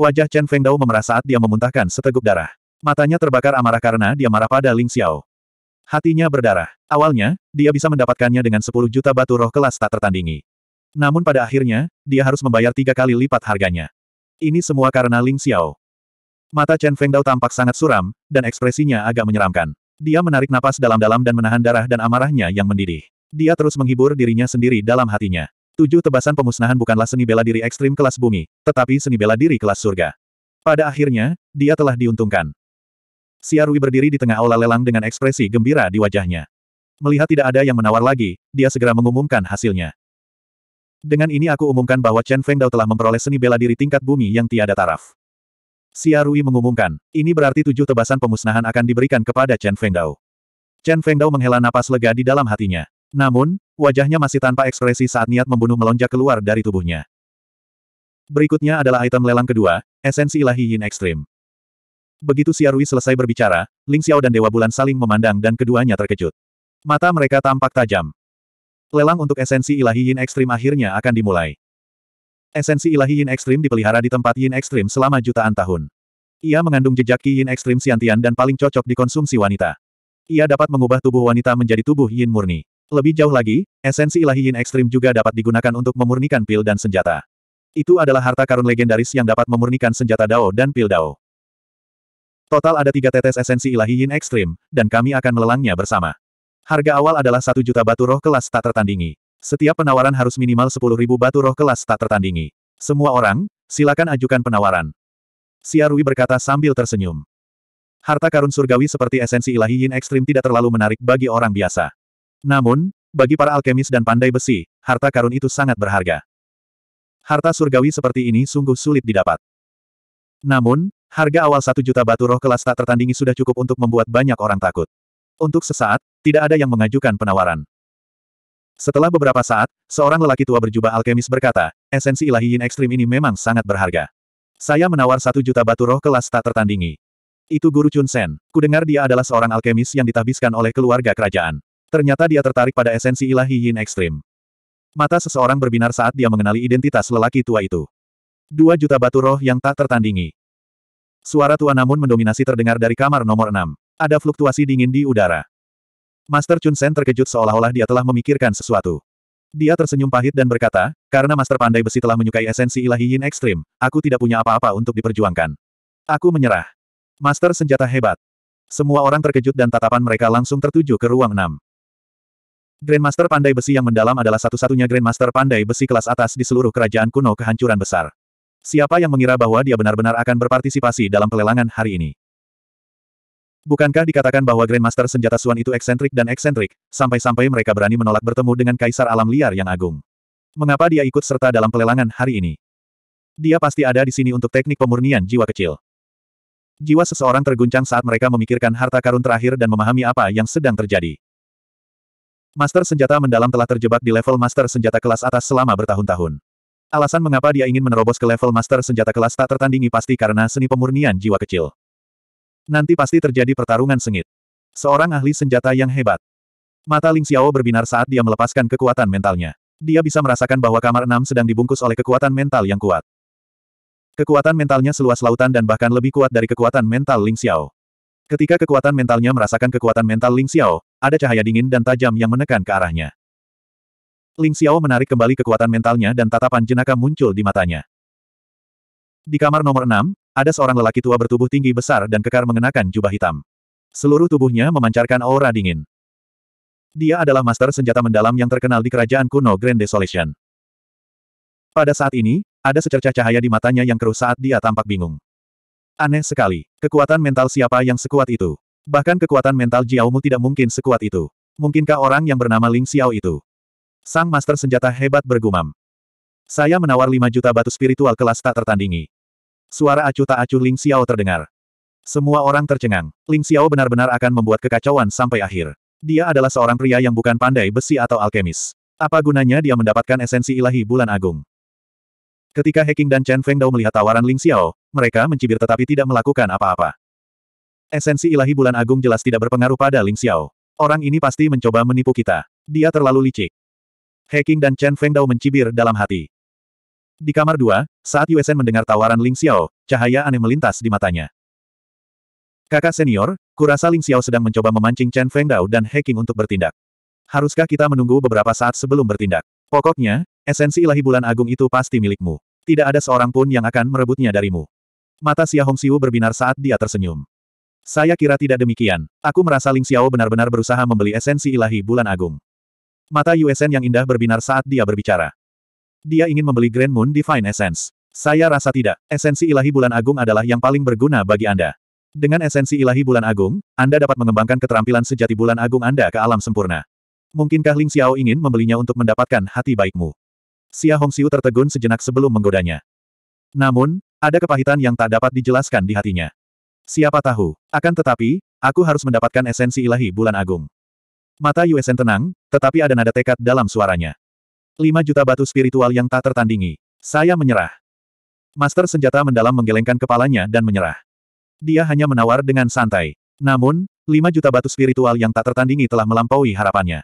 Wajah Chen Fengdao memerah saat dia memuntahkan seteguk darah. Matanya terbakar amarah karena dia marah pada Ling Xiao. Hatinya berdarah. Awalnya, dia bisa mendapatkannya dengan 10 juta batu roh kelas tak tertandingi. Namun pada akhirnya, dia harus membayar tiga kali lipat harganya. Ini semua karena Ling Xiao. Mata Chen Fengdao tampak sangat suram, dan ekspresinya agak menyeramkan. Dia menarik napas dalam-dalam dan menahan darah dan amarahnya yang mendidih. Dia terus menghibur dirinya sendiri dalam hatinya. Tujuh tebasan pemusnahan bukanlah seni bela diri ekstrim kelas bumi, tetapi seni bela diri kelas surga. Pada akhirnya, dia telah diuntungkan. Siarui berdiri di tengah aula lelang dengan ekspresi gembira di wajahnya. Melihat tidak ada yang menawar lagi, dia segera mengumumkan hasilnya. Dengan ini aku umumkan bahwa Chen Fengdao telah memperoleh seni bela diri tingkat bumi yang tiada taraf. Siarui mengumumkan, ini berarti tujuh tebasan pemusnahan akan diberikan kepada Chen Fengdao. Chen Fengdao menghela napas lega di dalam hatinya. Namun, wajahnya masih tanpa ekspresi saat niat membunuh melonjak keluar dari tubuhnya. Berikutnya adalah item lelang kedua, esensi ilahi Yin Ekstrim. Begitu Siarui selesai berbicara, Ling Xiao dan Dewa Bulan saling memandang dan keduanya terkejut. Mata mereka tampak tajam. Lelang untuk esensi ilahi Yin Ekstrim akhirnya akan dimulai. Esensi ilahi Yin Ekstrim dipelihara di tempat Yin Ekstrim selama jutaan tahun. Ia mengandung jejak Qi Yin Ekstrim Siantian dan paling cocok dikonsumsi wanita. Ia dapat mengubah tubuh wanita menjadi tubuh Yin murni. Lebih jauh lagi, esensi ilahi yin ekstrim juga dapat digunakan untuk memurnikan pil dan senjata. Itu adalah harta karun legendaris yang dapat memurnikan senjata dao dan pil dao. Total ada tiga tetes esensi ilahi yin ekstrim, dan kami akan melelangnya bersama. Harga awal adalah satu juta batu roh kelas tak tertandingi. Setiap penawaran harus minimal sepuluh ribu batu roh kelas tak tertandingi. Semua orang, silakan ajukan penawaran. Siarui berkata sambil tersenyum. Harta karun surgawi seperti esensi ilahi yin ekstrim tidak terlalu menarik bagi orang biasa. Namun, bagi para alkemis dan pandai besi, harta karun itu sangat berharga. Harta surgawi seperti ini sungguh sulit didapat. Namun, harga awal satu juta batu roh kelas tak tertandingi sudah cukup untuk membuat banyak orang takut. Untuk sesaat, tidak ada yang mengajukan penawaran. Setelah beberapa saat, seorang lelaki tua berjubah alkemis berkata, esensi ilahi yin ekstrim ini memang sangat berharga. Saya menawar satu juta batu roh kelas tak tertandingi. Itu guru Chun Sen. Kudengar dia adalah seorang alkemis yang ditabiskan oleh keluarga kerajaan. Ternyata dia tertarik pada esensi ilahi yin ekstrim. Mata seseorang berbinar saat dia mengenali identitas lelaki tua itu. Dua juta batu roh yang tak tertandingi. Suara tua namun mendominasi terdengar dari kamar nomor enam. Ada fluktuasi dingin di udara. Master Chun Sen terkejut seolah-olah dia telah memikirkan sesuatu. Dia tersenyum pahit dan berkata, karena Master Pandai Besi telah menyukai esensi ilahi yin ekstrim, aku tidak punya apa-apa untuk diperjuangkan. Aku menyerah. Master Senjata Hebat. Semua orang terkejut dan tatapan mereka langsung tertuju ke ruang enam. Grandmaster Pandai Besi yang mendalam adalah satu-satunya Grandmaster Pandai Besi kelas atas di seluruh kerajaan kuno kehancuran besar. Siapa yang mengira bahwa dia benar-benar akan berpartisipasi dalam pelelangan hari ini? Bukankah dikatakan bahwa Grandmaster senjata Suan itu eksentrik dan eksentrik, sampai-sampai mereka berani menolak bertemu dengan Kaisar Alam Liar yang agung? Mengapa dia ikut serta dalam pelelangan hari ini? Dia pasti ada di sini untuk teknik pemurnian jiwa kecil. Jiwa seseorang terguncang saat mereka memikirkan harta karun terakhir dan memahami apa yang sedang terjadi. Master senjata mendalam telah terjebak di level master senjata kelas atas selama bertahun-tahun. Alasan mengapa dia ingin menerobos ke level master senjata kelas tak tertandingi pasti karena seni pemurnian jiwa kecil. Nanti pasti terjadi pertarungan sengit. Seorang ahli senjata yang hebat. Mata Ling Xiao berbinar saat dia melepaskan kekuatan mentalnya. Dia bisa merasakan bahwa kamar enam sedang dibungkus oleh kekuatan mental yang kuat. Kekuatan mentalnya seluas lautan dan bahkan lebih kuat dari kekuatan mental Ling Xiao. Ketika kekuatan mentalnya merasakan kekuatan mental Ling Xiao, ada cahaya dingin dan tajam yang menekan ke arahnya. Ling Xiao menarik kembali kekuatan mentalnya dan tatapan jenaka muncul di matanya. Di kamar nomor enam, ada seorang lelaki tua bertubuh tinggi besar dan kekar mengenakan jubah hitam. Seluruh tubuhnya memancarkan aura dingin. Dia adalah master senjata mendalam yang terkenal di kerajaan kuno Grand Desolation. Pada saat ini, ada secercah cahaya di matanya yang keruh saat dia tampak bingung. Aneh sekali. Kekuatan mental siapa yang sekuat itu? Bahkan kekuatan mental Jiaomu tidak mungkin sekuat itu. Mungkinkah orang yang bernama Ling Xiao itu? Sang master senjata hebat bergumam. Saya menawar 5 juta batu spiritual kelas tak tertandingi. Suara acuh tak acuh Ling Xiao terdengar. Semua orang tercengang. Ling Xiao benar-benar akan membuat kekacauan sampai akhir. Dia adalah seorang pria yang bukan pandai besi atau alkemis. Apa gunanya dia mendapatkan esensi ilahi bulan agung? Ketika Heking dan Chen Feng Dao melihat tawaran Ling Xiao, mereka mencibir tetapi tidak melakukan apa-apa. Esensi ilahi bulan agung jelas tidak berpengaruh pada Ling Xiao. Orang ini pasti mencoba menipu kita. Dia terlalu licik. Heking dan Chen Feng Dao mencibir dalam hati. Di kamar dua, saat Sen mendengar tawaran Ling Xiao, cahaya aneh melintas di matanya. Kakak senior, kurasa Ling Xiao sedang mencoba memancing Chen Feng Dao dan Heking untuk bertindak. Haruskah kita menunggu beberapa saat sebelum bertindak? Pokoknya, Esensi ilahi bulan agung itu pasti milikmu. Tidak ada seorang pun yang akan merebutnya darimu. Mata Xia Xiu berbinar saat dia tersenyum. Saya kira tidak demikian. Aku merasa Ling Xiao benar-benar berusaha membeli esensi ilahi bulan agung. Mata USN yang indah berbinar saat dia berbicara. Dia ingin membeli Grand Moon Divine Essence. Saya rasa tidak. Esensi ilahi bulan agung adalah yang paling berguna bagi Anda. Dengan esensi ilahi bulan agung, Anda dapat mengembangkan keterampilan sejati bulan agung Anda ke alam sempurna. Mungkinkah Ling Xiao ingin membelinya untuk mendapatkan hati baikmu? Xia Hongxiu tertegun sejenak sebelum menggodanya. Namun, ada kepahitan yang tak dapat dijelaskan di hatinya. Siapa tahu, akan tetapi, aku harus mendapatkan esensi ilahi bulan agung. Mata USN tenang, tetapi ada nada tekad dalam suaranya. Lima juta batu spiritual yang tak tertandingi. Saya menyerah. Master senjata mendalam menggelengkan kepalanya dan menyerah. Dia hanya menawar dengan santai. Namun, lima juta batu spiritual yang tak tertandingi telah melampaui harapannya.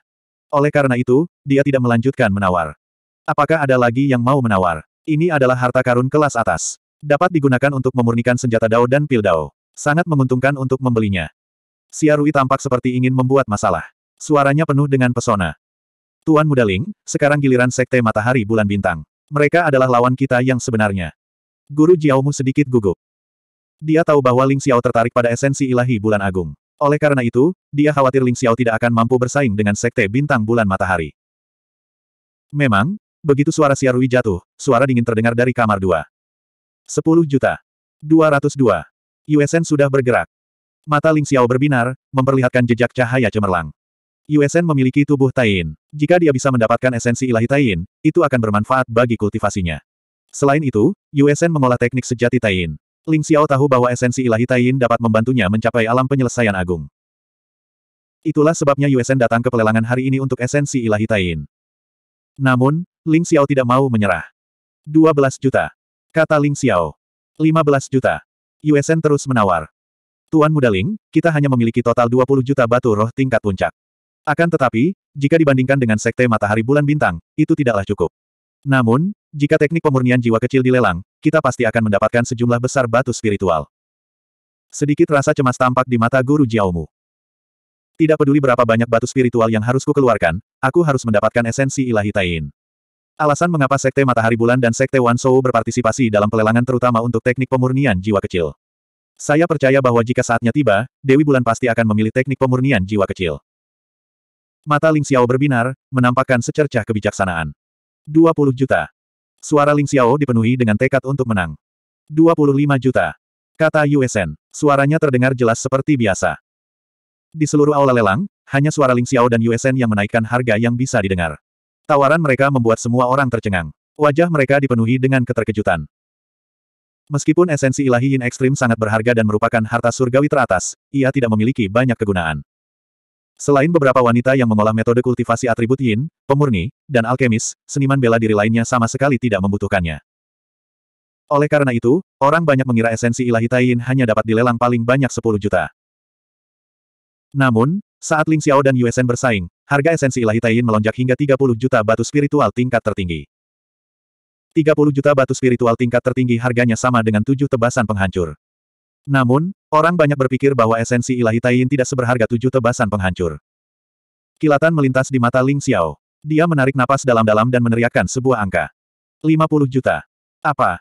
Oleh karena itu, dia tidak melanjutkan menawar. Apakah ada lagi yang mau menawar? Ini adalah harta karun kelas atas. Dapat digunakan untuk memurnikan senjata Dao dan pil Dao. Sangat menguntungkan untuk membelinya. Siarui tampak seperti ingin membuat masalah. Suaranya penuh dengan pesona. Tuan Muda Ling, sekarang giliran Sekte Matahari Bulan Bintang. Mereka adalah lawan kita yang sebenarnya. Guru Jiaomu sedikit gugup. Dia tahu bahwa Ling Xiao tertarik pada esensi ilahi Bulan Agung. Oleh karena itu, dia khawatir Ling Xiao tidak akan mampu bersaing dengan Sekte Bintang Bulan Matahari. Memang, Begitu suara Siarui jatuh, suara dingin terdengar dari kamar dua. 10 juta. 202. usn sudah bergerak. Mata Ling Xiao berbinar, memperlihatkan jejak cahaya cemerlang. usn memiliki tubuh Tain. Jika dia bisa mendapatkan esensi ilahi Tain, itu akan bermanfaat bagi kultivasinya. Selain itu, usn mengolah teknik sejati Tain. Ling Xiao tahu bahwa esensi ilahi Tain dapat membantunya mencapai alam penyelesaian agung. Itulah sebabnya usn datang ke pelelangan hari ini untuk esensi ilahi Tain. Namun, Ling Xiao tidak mau menyerah. 12 juta. Kata Ling Xiao. 15 juta. Yuesen terus menawar. Tuan Muda Ling, kita hanya memiliki total 20 juta batu roh tingkat puncak. Akan tetapi, jika dibandingkan dengan Sekte Matahari Bulan Bintang, itu tidaklah cukup. Namun, jika teknik pemurnian jiwa kecil dilelang, kita pasti akan mendapatkan sejumlah besar batu spiritual. Sedikit rasa cemas tampak di mata Guru Jiaomu. Tidak peduli berapa banyak batu spiritual yang harus kukeluarkan, aku harus mendapatkan esensi ilahi Tain. Alasan mengapa Sekte Matahari Bulan dan Sekte Wan Wansou berpartisipasi dalam pelelangan terutama untuk teknik pemurnian jiwa kecil. Saya percaya bahwa jika saatnya tiba, Dewi Bulan pasti akan memilih teknik pemurnian jiwa kecil. Mata Ling Xiao berbinar, menampakkan secercah kebijaksanaan. 20 juta. Suara Ling Xiao dipenuhi dengan tekad untuk menang. 25 juta. Kata USN, Suaranya terdengar jelas seperti biasa. Di seluruh aula lelang, hanya suara Ling Xiao dan USN yang menaikkan harga yang bisa didengar. Tawaran mereka membuat semua orang tercengang. Wajah mereka dipenuhi dengan keterkejutan. Meskipun esensi ilahi Yin Ekstrim sangat berharga dan merupakan harta surgawi teratas, ia tidak memiliki banyak kegunaan. Selain beberapa wanita yang mengolah metode kultivasi atribut Yin, pemurni, dan alkemis, seniman bela diri lainnya sama sekali tidak membutuhkannya. Oleh karena itu, orang banyak mengira esensi ilahi tayin hanya dapat dilelang paling banyak 10 juta. Namun, saat Ling Xiao dan Yuesen bersaing, Harga esensi ilahi Taiyin melonjak hingga 30 juta batu spiritual tingkat tertinggi. 30 juta batu spiritual tingkat tertinggi harganya sama dengan tujuh tebasan penghancur. Namun, orang banyak berpikir bahwa esensi ilahi Taiyin tidak seberharga tujuh tebasan penghancur. Kilatan melintas di mata Ling Xiao. Dia menarik napas dalam-dalam dan meneriakkan sebuah angka. 50 juta. Apa?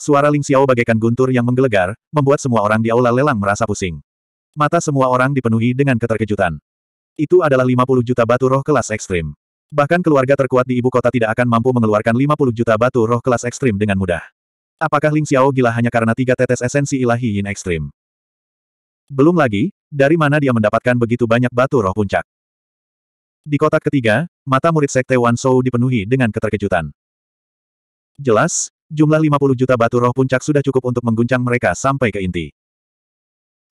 Suara Ling Xiao bagaikan guntur yang menggelegar, membuat semua orang di aula lelang merasa pusing. Mata semua orang dipenuhi dengan keterkejutan. Itu adalah 50 juta batu roh kelas ekstrim. Bahkan keluarga terkuat di ibu kota tidak akan mampu mengeluarkan 50 juta batu roh kelas ekstrim dengan mudah. Apakah Ling Xiao gila hanya karena tiga tetes esensi ilahi yin ekstrim? Belum lagi, dari mana dia mendapatkan begitu banyak batu roh puncak? Di kotak ketiga, mata murid sekte Wan Shou dipenuhi dengan keterkejutan. Jelas, jumlah 50 juta batu roh puncak sudah cukup untuk mengguncang mereka sampai ke inti.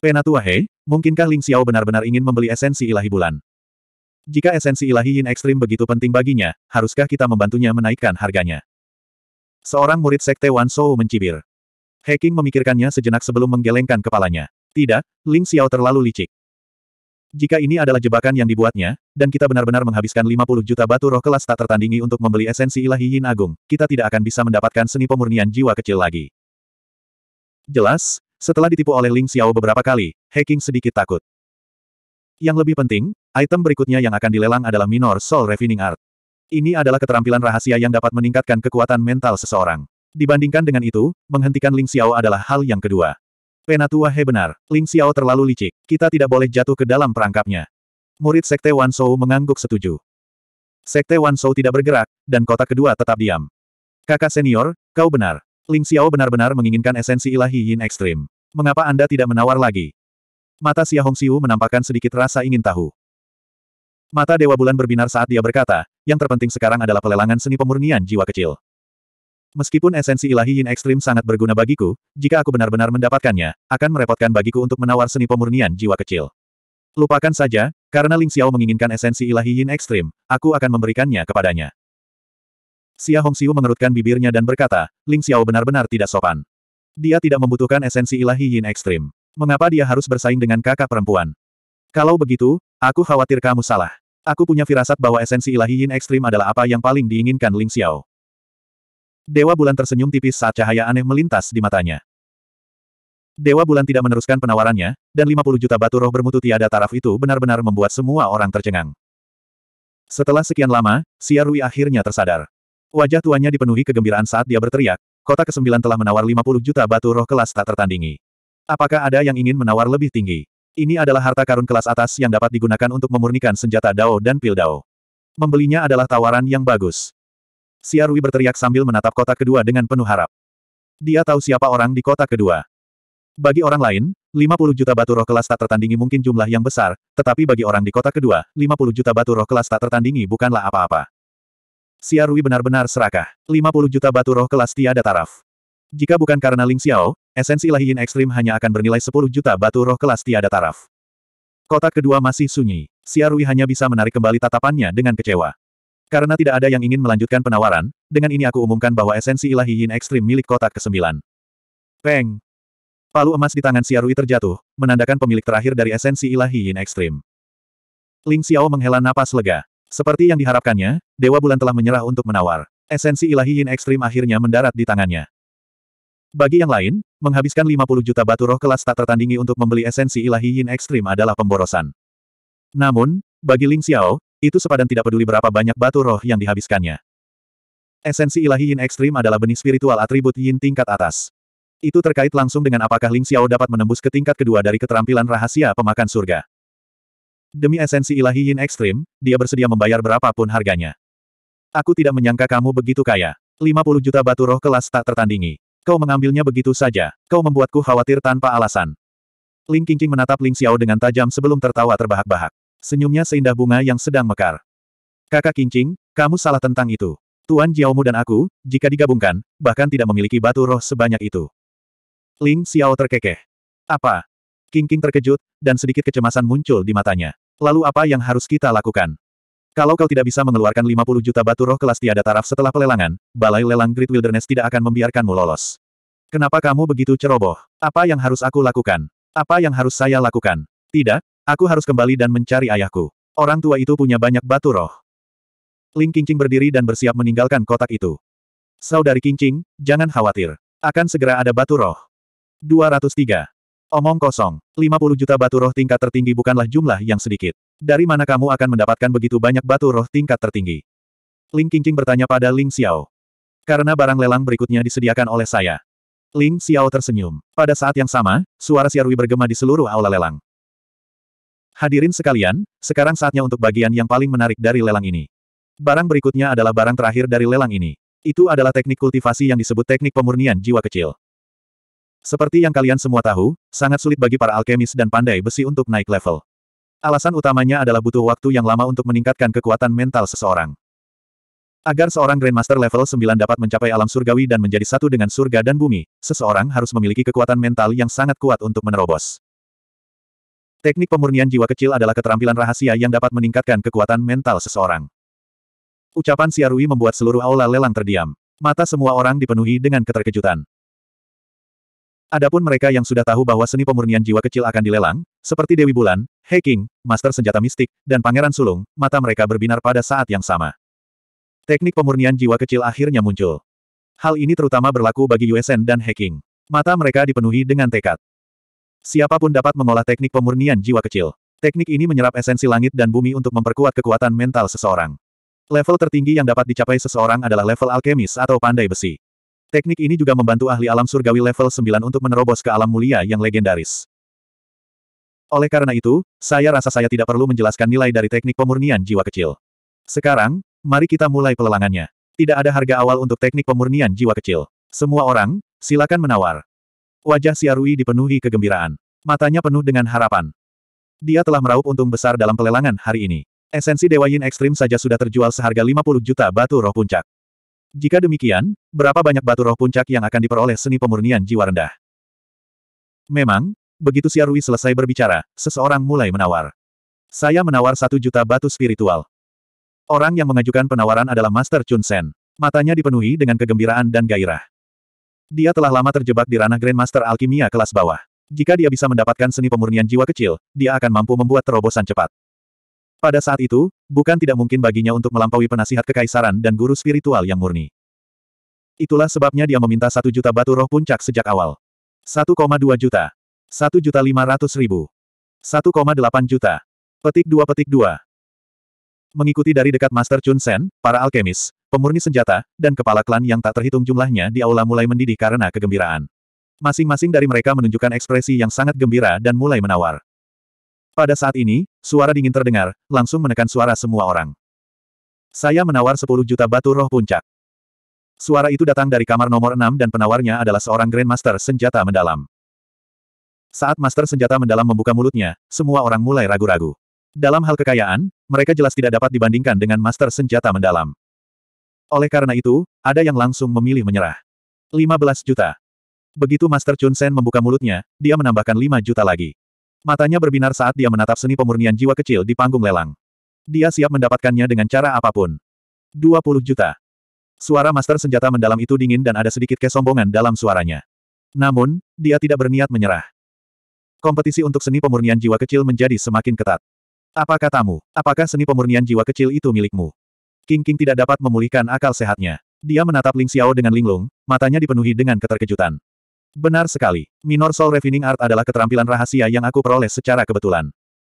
Penatua He, mungkinkah Ling Xiao benar-benar ingin membeli esensi ilahi bulan? Jika esensi ilahi yin ekstrim begitu penting baginya, haruskah kita membantunya menaikkan harganya? Seorang murid sekte Wan Shou mencibir. Hacking memikirkannya sejenak sebelum menggelengkan kepalanya. Tidak, Ling Xiao terlalu licik. Jika ini adalah jebakan yang dibuatnya, dan kita benar-benar menghabiskan 50 juta batu roh kelas tak tertandingi untuk membeli esensi ilahi yin agung, kita tidak akan bisa mendapatkan seni pemurnian jiwa kecil lagi. Jelas, setelah ditipu oleh Ling Xiao beberapa kali, Hacking sedikit takut. Yang lebih penting, item berikutnya yang akan dilelang adalah Minor Soul Refining Art. Ini adalah keterampilan rahasia yang dapat meningkatkan kekuatan mental seseorang. Dibandingkan dengan itu, menghentikan Ling Xiao adalah hal yang kedua. Penatua He benar, Ling Xiao terlalu licik, kita tidak boleh jatuh ke dalam perangkapnya. Murid Sekte Wan Shou mengangguk setuju. Sekte Wan Shou tidak bergerak, dan kota kedua tetap diam. Kakak senior, kau benar. Ling Xiao benar-benar menginginkan esensi ilahi Yin Ekstrim. Mengapa Anda tidak menawar lagi? Mata Xia Hongxiu menampakkan sedikit rasa ingin tahu. Mata Dewa Bulan berbinar saat dia berkata, yang terpenting sekarang adalah pelelangan seni pemurnian jiwa kecil. Meskipun esensi ilahi Yin Ekstrim sangat berguna bagiku, jika aku benar-benar mendapatkannya, akan merepotkan bagiku untuk menawar seni pemurnian jiwa kecil. Lupakan saja, karena Ling Xiao menginginkan esensi ilahi Yin Ekstrim, aku akan memberikannya kepadanya. Xia Hongxiu mengerutkan bibirnya dan berkata, Ling Xiao benar-benar tidak sopan. Dia tidak membutuhkan esensi ilahi yin ekstrim. Mengapa dia harus bersaing dengan kakak perempuan? Kalau begitu, aku khawatir kamu salah. Aku punya firasat bahwa esensi ilahi yin ekstrim adalah apa yang paling diinginkan Ling Xiao. Dewa bulan tersenyum tipis saat cahaya aneh melintas di matanya. Dewa bulan tidak meneruskan penawarannya, dan 50 juta batu roh bermutu tiada taraf itu benar-benar membuat semua orang tercengang. Setelah sekian lama, Xiarui akhirnya tersadar. Wajah tuanya dipenuhi kegembiraan saat dia berteriak, kota ke-9 telah menawar 50 juta batu roh kelas tak tertandingi. Apakah ada yang ingin menawar lebih tinggi? Ini adalah harta karun kelas atas yang dapat digunakan untuk memurnikan senjata Dao dan pil Dao. Membelinya adalah tawaran yang bagus. Siarui berteriak sambil menatap kota kedua dengan penuh harap. Dia tahu siapa orang di kota kedua. Bagi orang lain, 50 juta batu roh kelas tak tertandingi mungkin jumlah yang besar, tetapi bagi orang di kota kedua, 50 juta batu roh kelas tak tertandingi bukanlah apa-apa. Xiarui benar-benar serakah. 50 juta batu roh kelas tiada taraf. Jika bukan karena Ling Xiao, esensi ilahiin ekstrim hanya akan bernilai 10 juta batu roh kelas tiada taraf. Kotak kedua masih sunyi. Xiarui hanya bisa menarik kembali tatapannya dengan kecewa. Karena tidak ada yang ingin melanjutkan penawaran, dengan ini aku umumkan bahwa esensi ilahi yin ekstrim milik kotak ke-9. Peng! Palu emas di tangan Siarui terjatuh, menandakan pemilik terakhir dari esensi ilahi yin ekstrim. Ling Xiao menghela napas lega. Seperti yang diharapkannya, Dewa Bulan telah menyerah untuk menawar. Esensi ilahi Yin Ekstrim akhirnya mendarat di tangannya. Bagi yang lain, menghabiskan 50 juta batu roh kelas tak tertandingi untuk membeli esensi ilahi Yin Ekstrim adalah pemborosan. Namun, bagi Ling Xiao, itu sepadan tidak peduli berapa banyak batu roh yang dihabiskannya. Esensi ilahi Yin Ekstrim adalah benih spiritual atribut Yin tingkat atas. Itu terkait langsung dengan apakah Ling Xiao dapat menembus ke tingkat kedua dari keterampilan rahasia pemakan surga. Demi esensi ilahi Yin Ekstrim, dia bersedia membayar berapapun harganya. Aku tidak menyangka kamu begitu kaya. 50 juta batu roh kelas tak tertandingi. Kau mengambilnya begitu saja. Kau membuatku khawatir tanpa alasan. Ling Qingqing menatap Ling Xiao dengan tajam sebelum tertawa terbahak-bahak. Senyumnya seindah bunga yang sedang mekar. Kakak Qingqing, kamu salah tentang itu. Tuan Jiaomu dan aku, jika digabungkan, bahkan tidak memiliki batu roh sebanyak itu. Ling Xiao terkekeh. Apa? Qingqing terkejut, dan sedikit kecemasan muncul di matanya. Lalu apa yang harus kita lakukan? Kalau kau tidak bisa mengeluarkan 50 juta batu roh kelas tiada taraf setelah pelelangan, Balai Lelang Great Wilderness tidak akan membiarkanmu lolos. Kenapa kamu begitu ceroboh? Apa yang harus aku lakukan? Apa yang harus saya lakukan? Tidak, aku harus kembali dan mencari ayahku. Orang tua itu punya banyak batu roh. Ling Kincing berdiri dan bersiap meninggalkan kotak itu. Saudari Kincing, jangan khawatir. Akan segera ada batu roh. 203. Omong kosong. 50 juta batu roh tingkat tertinggi bukanlah jumlah yang sedikit. Dari mana kamu akan mendapatkan begitu banyak batu roh tingkat tertinggi? Ling Qingqing bertanya pada Ling Xiao. Karena barang lelang berikutnya disediakan oleh saya. Ling Xiao tersenyum. Pada saat yang sama, suara siarui bergema di seluruh aula lelang. Hadirin sekalian, sekarang saatnya untuk bagian yang paling menarik dari lelang ini. Barang berikutnya adalah barang terakhir dari lelang ini. Itu adalah teknik kultivasi yang disebut teknik pemurnian jiwa kecil. Seperti yang kalian semua tahu, sangat sulit bagi para alkemis dan pandai besi untuk naik level. Alasan utamanya adalah butuh waktu yang lama untuk meningkatkan kekuatan mental seseorang. Agar seorang Grandmaster level 9 dapat mencapai alam surgawi dan menjadi satu dengan surga dan bumi, seseorang harus memiliki kekuatan mental yang sangat kuat untuk menerobos. Teknik pemurnian jiwa kecil adalah keterampilan rahasia yang dapat meningkatkan kekuatan mental seseorang. Ucapan Siarui membuat seluruh aula lelang terdiam. Mata semua orang dipenuhi dengan keterkejutan. Adapun mereka yang sudah tahu bahwa seni pemurnian jiwa kecil akan dilelang, seperti Dewi Bulan, King, Master Senjata Mistik, dan Pangeran Sulung, mata mereka berbinar pada saat yang sama. Teknik pemurnian jiwa kecil akhirnya muncul. Hal ini terutama berlaku bagi USN dan King. Mata mereka dipenuhi dengan tekad. Siapapun dapat mengolah teknik pemurnian jiwa kecil. Teknik ini menyerap esensi langit dan bumi untuk memperkuat kekuatan mental seseorang. Level tertinggi yang dapat dicapai seseorang adalah level alkemis atau pandai besi. Teknik ini juga membantu ahli alam surgawi level 9 untuk menerobos ke alam mulia yang legendaris. Oleh karena itu, saya rasa saya tidak perlu menjelaskan nilai dari teknik pemurnian jiwa kecil. Sekarang, mari kita mulai pelelangannya. Tidak ada harga awal untuk teknik pemurnian jiwa kecil. Semua orang, silakan menawar. Wajah Siarui dipenuhi kegembiraan. Matanya penuh dengan harapan. Dia telah meraup untung besar dalam pelelangan hari ini. Esensi Dewa Yin Ekstrim saja sudah terjual seharga 50 juta batu roh puncak. Jika demikian, berapa banyak batu roh puncak yang akan diperoleh seni pemurnian jiwa rendah? Memang, begitu Siarui selesai berbicara, seseorang mulai menawar. Saya menawar satu juta batu spiritual. Orang yang mengajukan penawaran adalah Master Chun Sen. Matanya dipenuhi dengan kegembiraan dan gairah. Dia telah lama terjebak di ranah Grandmaster Alkimia kelas bawah. Jika dia bisa mendapatkan seni pemurnian jiwa kecil, dia akan mampu membuat terobosan cepat. Pada saat itu, bukan tidak mungkin baginya untuk melampaui penasihat kekaisaran dan guru spiritual yang murni. Itulah sebabnya dia meminta satu juta batu roh puncak sejak awal. 1,2 juta. 1 juta 500 ribu. 1,8 juta. Petik 2 petik 2. Mengikuti dari dekat Master Chun Sen, para alkemis, pemurni senjata, dan kepala klan yang tak terhitung jumlahnya di aula mulai mendidih karena kegembiraan. Masing-masing dari mereka menunjukkan ekspresi yang sangat gembira dan mulai menawar. Pada saat ini, suara dingin terdengar, langsung menekan suara semua orang. Saya menawar 10 juta batu roh puncak. Suara itu datang dari kamar nomor 6 dan penawarnya adalah seorang Grandmaster senjata mendalam. Saat Master senjata mendalam membuka mulutnya, semua orang mulai ragu-ragu. Dalam hal kekayaan, mereka jelas tidak dapat dibandingkan dengan Master senjata mendalam. Oleh karena itu, ada yang langsung memilih menyerah. 15 juta. Begitu Master Chun Sen membuka mulutnya, dia menambahkan 5 juta lagi. Matanya berbinar saat dia menatap seni pemurnian jiwa kecil di panggung lelang. Dia siap mendapatkannya dengan cara apapun. 20 juta. Suara master senjata mendalam itu dingin dan ada sedikit kesombongan dalam suaranya. Namun, dia tidak berniat menyerah. Kompetisi untuk seni pemurnian jiwa kecil menjadi semakin ketat. Apa katamu? Apakah seni pemurnian jiwa kecil itu milikmu? King King tidak dapat memulihkan akal sehatnya. Dia menatap Ling Xiao dengan linglung, matanya dipenuhi dengan keterkejutan. Benar sekali. Minor Soul Refining Art adalah keterampilan rahasia yang aku peroleh secara kebetulan.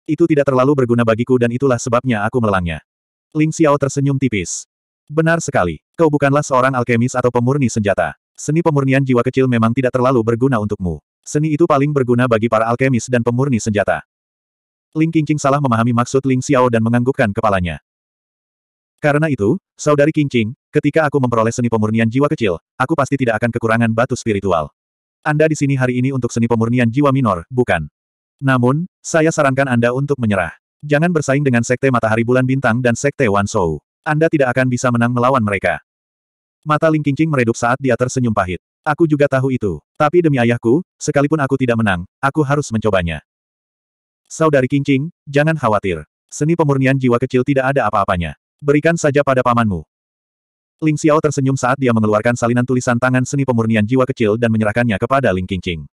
Itu tidak terlalu berguna bagiku dan itulah sebabnya aku melangnya. Ling Xiao tersenyum tipis. Benar sekali. Kau bukanlah seorang alkemis atau pemurni senjata. Seni pemurnian jiwa kecil memang tidak terlalu berguna untukmu. Seni itu paling berguna bagi para alkemis dan pemurni senjata. Ling Qingqing salah memahami maksud Ling Xiao dan menganggukkan kepalanya. Karena itu, saudari Qingqing, ketika aku memperoleh seni pemurnian jiwa kecil, aku pasti tidak akan kekurangan batu spiritual. Anda di sini hari ini untuk seni pemurnian jiwa minor, bukan? Namun, saya sarankan Anda untuk menyerah. Jangan bersaing dengan Sekte Matahari Bulan Bintang dan Sekte Wan Shou. Anda tidak akan bisa menang melawan mereka. Mata Ling Qingqing meredup saat dia tersenyum pahit. Aku juga tahu itu. Tapi demi ayahku, sekalipun aku tidak menang, aku harus mencobanya. Saudari Qingqing, jangan khawatir. Seni pemurnian jiwa kecil tidak ada apa-apanya. Berikan saja pada pamanmu. Ling Xiao tersenyum saat dia mengeluarkan salinan tulisan tangan seni pemurnian jiwa kecil dan menyerahkannya kepada Ling Qingqing.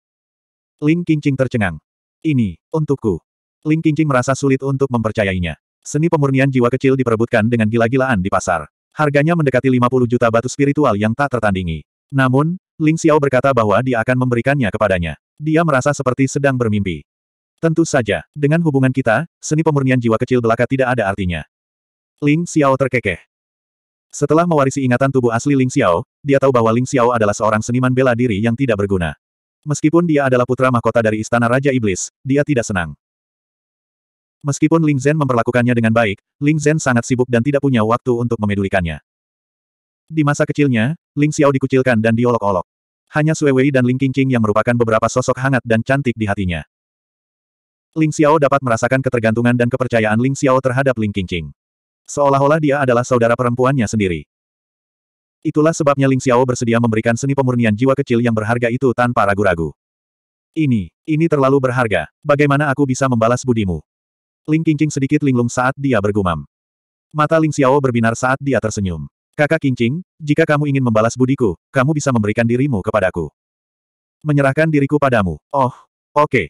Ling Qingqing tercengang. Ini, untukku. Ling Qingqing merasa sulit untuk mempercayainya. Seni pemurnian jiwa kecil diperebutkan dengan gila-gilaan di pasar. Harganya mendekati 50 juta batu spiritual yang tak tertandingi. Namun, Ling Xiao berkata bahwa dia akan memberikannya kepadanya. Dia merasa seperti sedang bermimpi. Tentu saja, dengan hubungan kita, seni pemurnian jiwa kecil belaka tidak ada artinya. Ling Xiao terkekeh. Setelah mewarisi ingatan tubuh asli Ling Xiao, dia tahu bahwa Ling Xiao adalah seorang seniman bela diri yang tidak berguna. Meskipun dia adalah putra mahkota dari Istana Raja Iblis, dia tidak senang. Meskipun Ling Zhen memperlakukannya dengan baik, Ling Zhen sangat sibuk dan tidak punya waktu untuk memedulikannya. Di masa kecilnya, Ling Xiao dikucilkan dan diolok-olok. Hanya Sue Wei dan Ling Qingqing yang merupakan beberapa sosok hangat dan cantik di hatinya. Ling Xiao dapat merasakan ketergantungan dan kepercayaan Ling Xiao terhadap Ling Qingqing. Seolah-olah dia adalah saudara perempuannya sendiri. Itulah sebabnya Ling Xiao bersedia memberikan seni pemurnian jiwa kecil yang berharga itu tanpa ragu-ragu. Ini, ini terlalu berharga. Bagaimana aku bisa membalas budimu? Ling Qingqing sedikit linglung saat dia bergumam. Mata Ling Xiao berbinar saat dia tersenyum. Kakak Qingqing, jika kamu ingin membalas budiku, kamu bisa memberikan dirimu kepadaku. Menyerahkan diriku padamu. Oh, oke. Okay.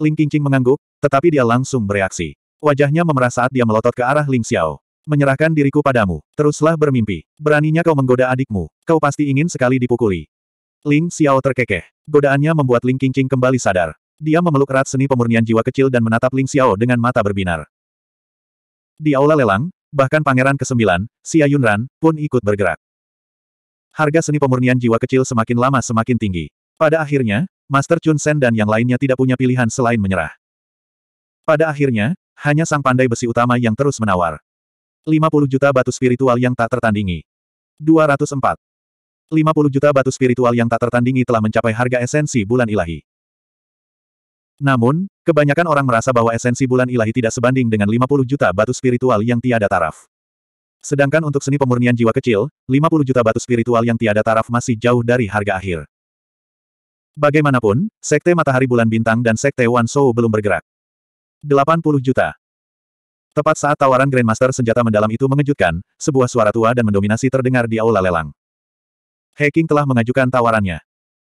Ling Qingqing mengangguk, tetapi dia langsung bereaksi. Wajahnya memerah saat dia melotot ke arah Ling Xiao menyerahkan diriku padamu. Teruslah bermimpi. Beraninya kau menggoda adikmu. Kau pasti ingin sekali dipukuli. Ling Xiao terkekeh. Godaannya membuat Ling Qingqing kembali sadar. Dia memeluk erat seni pemurnian jiwa kecil dan menatap Ling Xiao dengan mata berbinar. Di aula lelang, bahkan pangeran ke-9, Xia Yunran, pun ikut bergerak. Harga seni pemurnian jiwa kecil semakin lama semakin tinggi. Pada akhirnya, Master Chun Sen dan yang lainnya tidak punya pilihan selain menyerah. Pada akhirnya, hanya sang pandai besi utama yang terus menawar. 50 juta batu spiritual yang tak tertandingi. 204. 50 juta batu spiritual yang tak tertandingi telah mencapai harga esensi bulan ilahi. Namun, kebanyakan orang merasa bahwa esensi bulan ilahi tidak sebanding dengan 50 juta batu spiritual yang tiada taraf. Sedangkan untuk seni pemurnian jiwa kecil, 50 juta batu spiritual yang tiada taraf masih jauh dari harga akhir. Bagaimanapun, Sekte Matahari Bulan Bintang dan Sekte Wan Shou belum bergerak. 80 juta. Tepat saat tawaran Grandmaster senjata mendalam itu mengejutkan, sebuah suara tua dan mendominasi terdengar di aula lelang. Hacking telah mengajukan tawarannya.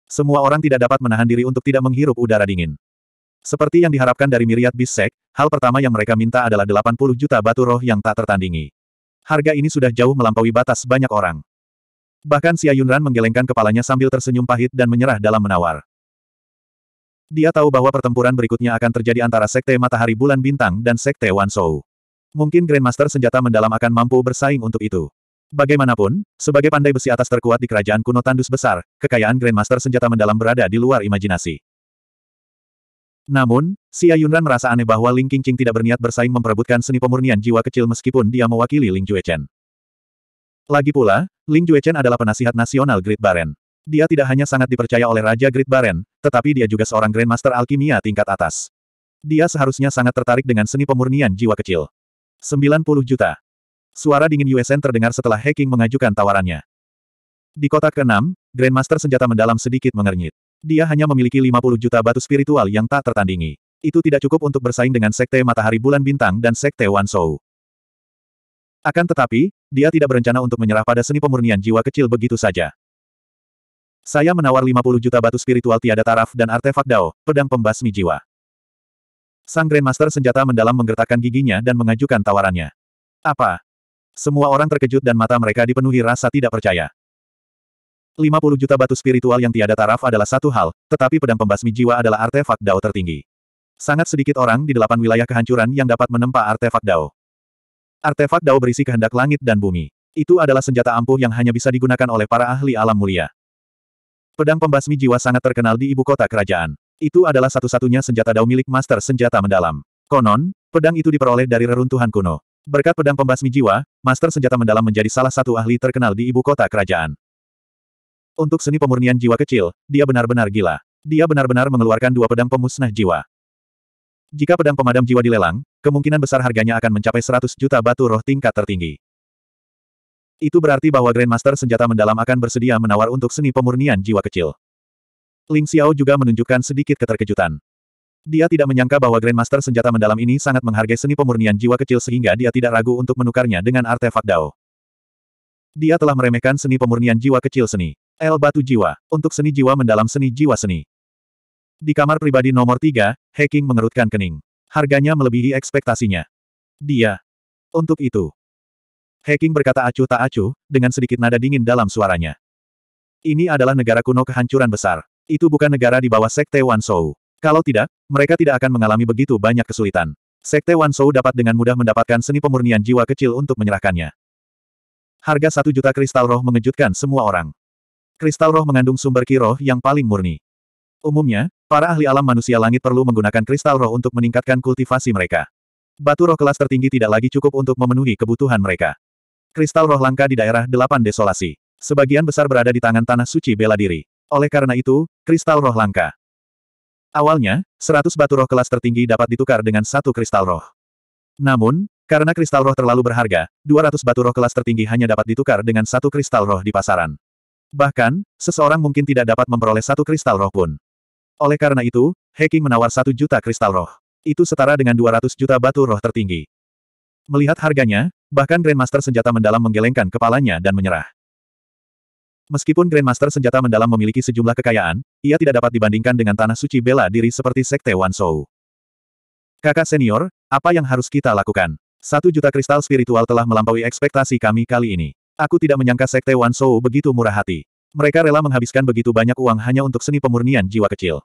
Semua orang tidak dapat menahan diri untuk tidak menghirup udara dingin. Seperti yang diharapkan dari miriat Bisek, hal pertama yang mereka minta adalah 80 juta batu roh yang tak tertandingi. Harga ini sudah jauh melampaui batas banyak orang. Bahkan Xia Yunran menggelengkan kepalanya sambil tersenyum pahit dan menyerah dalam menawar. Dia tahu bahwa pertempuran berikutnya akan terjadi antara Sekte Matahari Bulan Bintang dan Sekte Wan Wansou. Mungkin Grandmaster Senjata Mendalam akan mampu bersaing untuk itu. Bagaimanapun, sebagai pandai besi atas terkuat di kerajaan kuno Tandus Besar, kekayaan Grandmaster Senjata Mendalam berada di luar imajinasi. Namun, Xia Yunran merasa aneh bahwa Ling Qingqing tidak berniat bersaing memperebutkan seni pemurnian jiwa kecil meskipun dia mewakili Ling Juechen. Lagi pula, Ling Juechen adalah penasihat nasional Great Baren. Dia tidak hanya sangat dipercaya oleh Raja Great Baren, tetapi dia juga seorang Grandmaster Alkimia tingkat atas. Dia seharusnya sangat tertarik dengan seni pemurnian jiwa kecil. 90 juta. Suara dingin USN terdengar setelah Hacking mengajukan tawarannya. Di kota ke-6, Grandmaster senjata mendalam sedikit mengernyit. Dia hanya memiliki 50 juta batu spiritual yang tak tertandingi. Itu tidak cukup untuk bersaing dengan Sekte Matahari Bulan Bintang dan Sekte Wan Wansou. Akan tetapi, dia tidak berencana untuk menyerah pada seni pemurnian jiwa kecil begitu saja. Saya menawar 50 juta batu spiritual tiada taraf dan artefak Dao, pedang pembasmi jiwa. Sang Grandmaster senjata mendalam menggertakkan giginya dan mengajukan tawarannya. Apa? Semua orang terkejut dan mata mereka dipenuhi rasa tidak percaya. 50 juta batu spiritual yang tiada taraf adalah satu hal, tetapi pedang pembasmi jiwa adalah artefak Dao tertinggi. Sangat sedikit orang di delapan wilayah kehancuran yang dapat menempa artefak Dao. Artefak Dao berisi kehendak langit dan bumi. Itu adalah senjata ampuh yang hanya bisa digunakan oleh para ahli alam mulia. Pedang pembasmi jiwa sangat terkenal di ibu kota kerajaan. Itu adalah satu-satunya senjata dao milik master senjata mendalam. Konon, pedang itu diperoleh dari reruntuhan kuno. Berkat pedang pembasmi jiwa, master senjata mendalam menjadi salah satu ahli terkenal di ibu kota kerajaan. Untuk seni pemurnian jiwa kecil, dia benar-benar gila. Dia benar-benar mengeluarkan dua pedang pemusnah jiwa. Jika pedang pemadam jiwa dilelang, kemungkinan besar harganya akan mencapai 100 juta batu roh tingkat tertinggi. Itu berarti bahwa Grandmaster Senjata Mendalam akan bersedia menawar untuk seni pemurnian jiwa kecil. Ling Xiao juga menunjukkan sedikit keterkejutan. Dia tidak menyangka bahwa Grandmaster Senjata Mendalam ini sangat menghargai seni pemurnian jiwa kecil sehingga dia tidak ragu untuk menukarnya dengan artefak Dao. Dia telah meremehkan seni pemurnian jiwa kecil seni. El Batu Jiwa, untuk seni jiwa mendalam seni jiwa seni. Di kamar pribadi nomor tiga, Hacking mengerutkan kening. Harganya melebihi ekspektasinya. Dia. Untuk itu, Hacking berkata acuh tak acuh, dengan sedikit nada dingin dalam suaranya. Ini adalah negara kuno kehancuran besar. Itu bukan negara di bawah Sekte Wan Wansou. Kalau tidak, mereka tidak akan mengalami begitu banyak kesulitan. Sekte Wan Wansou dapat dengan mudah mendapatkan seni pemurnian jiwa kecil untuk menyerahkannya. Harga satu juta kristal roh mengejutkan semua orang. Kristal roh mengandung sumber kiroh yang paling murni. Umumnya, para ahli alam manusia langit perlu menggunakan kristal roh untuk meningkatkan kultivasi mereka. Batu roh kelas tertinggi tidak lagi cukup untuk memenuhi kebutuhan mereka. Kristal roh langka di daerah delapan desolasi. Sebagian besar berada di tangan tanah suci bela diri. Oleh karena itu, kristal roh langka. Awalnya, seratus batu roh kelas tertinggi dapat ditukar dengan satu kristal roh. Namun, karena kristal roh terlalu berharga, 200 batu roh kelas tertinggi hanya dapat ditukar dengan satu kristal roh di pasaran. Bahkan, seseorang mungkin tidak dapat memperoleh satu kristal roh pun. Oleh karena itu, Heking menawar satu juta kristal roh. Itu setara dengan 200 juta batu roh tertinggi. Melihat harganya, Bahkan Grandmaster senjata mendalam menggelengkan kepalanya dan menyerah. Meskipun Grandmaster senjata mendalam memiliki sejumlah kekayaan, ia tidak dapat dibandingkan dengan tanah suci bela diri seperti Sekte Wan Shou. Kakak senior, apa yang harus kita lakukan? Satu juta kristal spiritual telah melampaui ekspektasi kami kali ini. Aku tidak menyangka Sekte Wan Shou begitu murah hati. Mereka rela menghabiskan begitu banyak uang hanya untuk seni pemurnian jiwa kecil.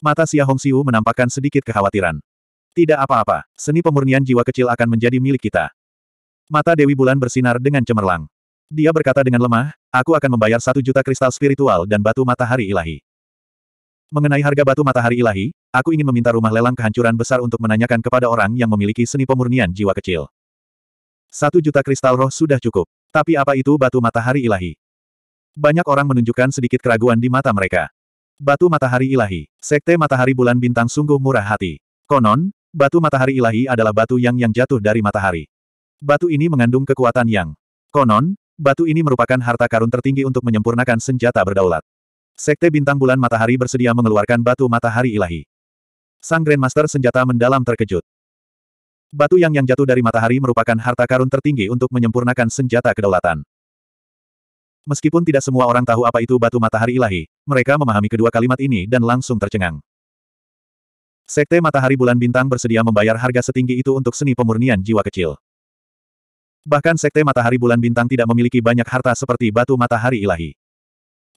Mata Xia Hongxiu menampakkan sedikit kekhawatiran. Tidak apa-apa, seni pemurnian jiwa kecil akan menjadi milik kita. Mata Dewi Bulan bersinar dengan cemerlang. Dia berkata dengan lemah, aku akan membayar satu juta kristal spiritual dan batu matahari ilahi. Mengenai harga batu matahari ilahi, aku ingin meminta rumah lelang kehancuran besar untuk menanyakan kepada orang yang memiliki seni pemurnian jiwa kecil. Satu juta kristal roh sudah cukup. Tapi apa itu batu matahari ilahi? Banyak orang menunjukkan sedikit keraguan di mata mereka. Batu matahari ilahi, sekte matahari bulan bintang sungguh murah hati. Konon, batu matahari ilahi adalah batu yang yang jatuh dari matahari. Batu ini mengandung kekuatan yang konon, batu ini merupakan harta karun tertinggi untuk menyempurnakan senjata berdaulat. Sekte Bintang Bulan Matahari bersedia mengeluarkan batu matahari ilahi. Sang Grandmaster senjata mendalam terkejut. Batu yang yang jatuh dari matahari merupakan harta karun tertinggi untuk menyempurnakan senjata kedaulatan. Meskipun tidak semua orang tahu apa itu batu matahari ilahi, mereka memahami kedua kalimat ini dan langsung tercengang. Sekte Matahari Bulan Bintang bersedia membayar harga setinggi itu untuk seni pemurnian jiwa kecil. Bahkan Sekte Matahari Bulan Bintang tidak memiliki banyak harta seperti batu matahari ilahi.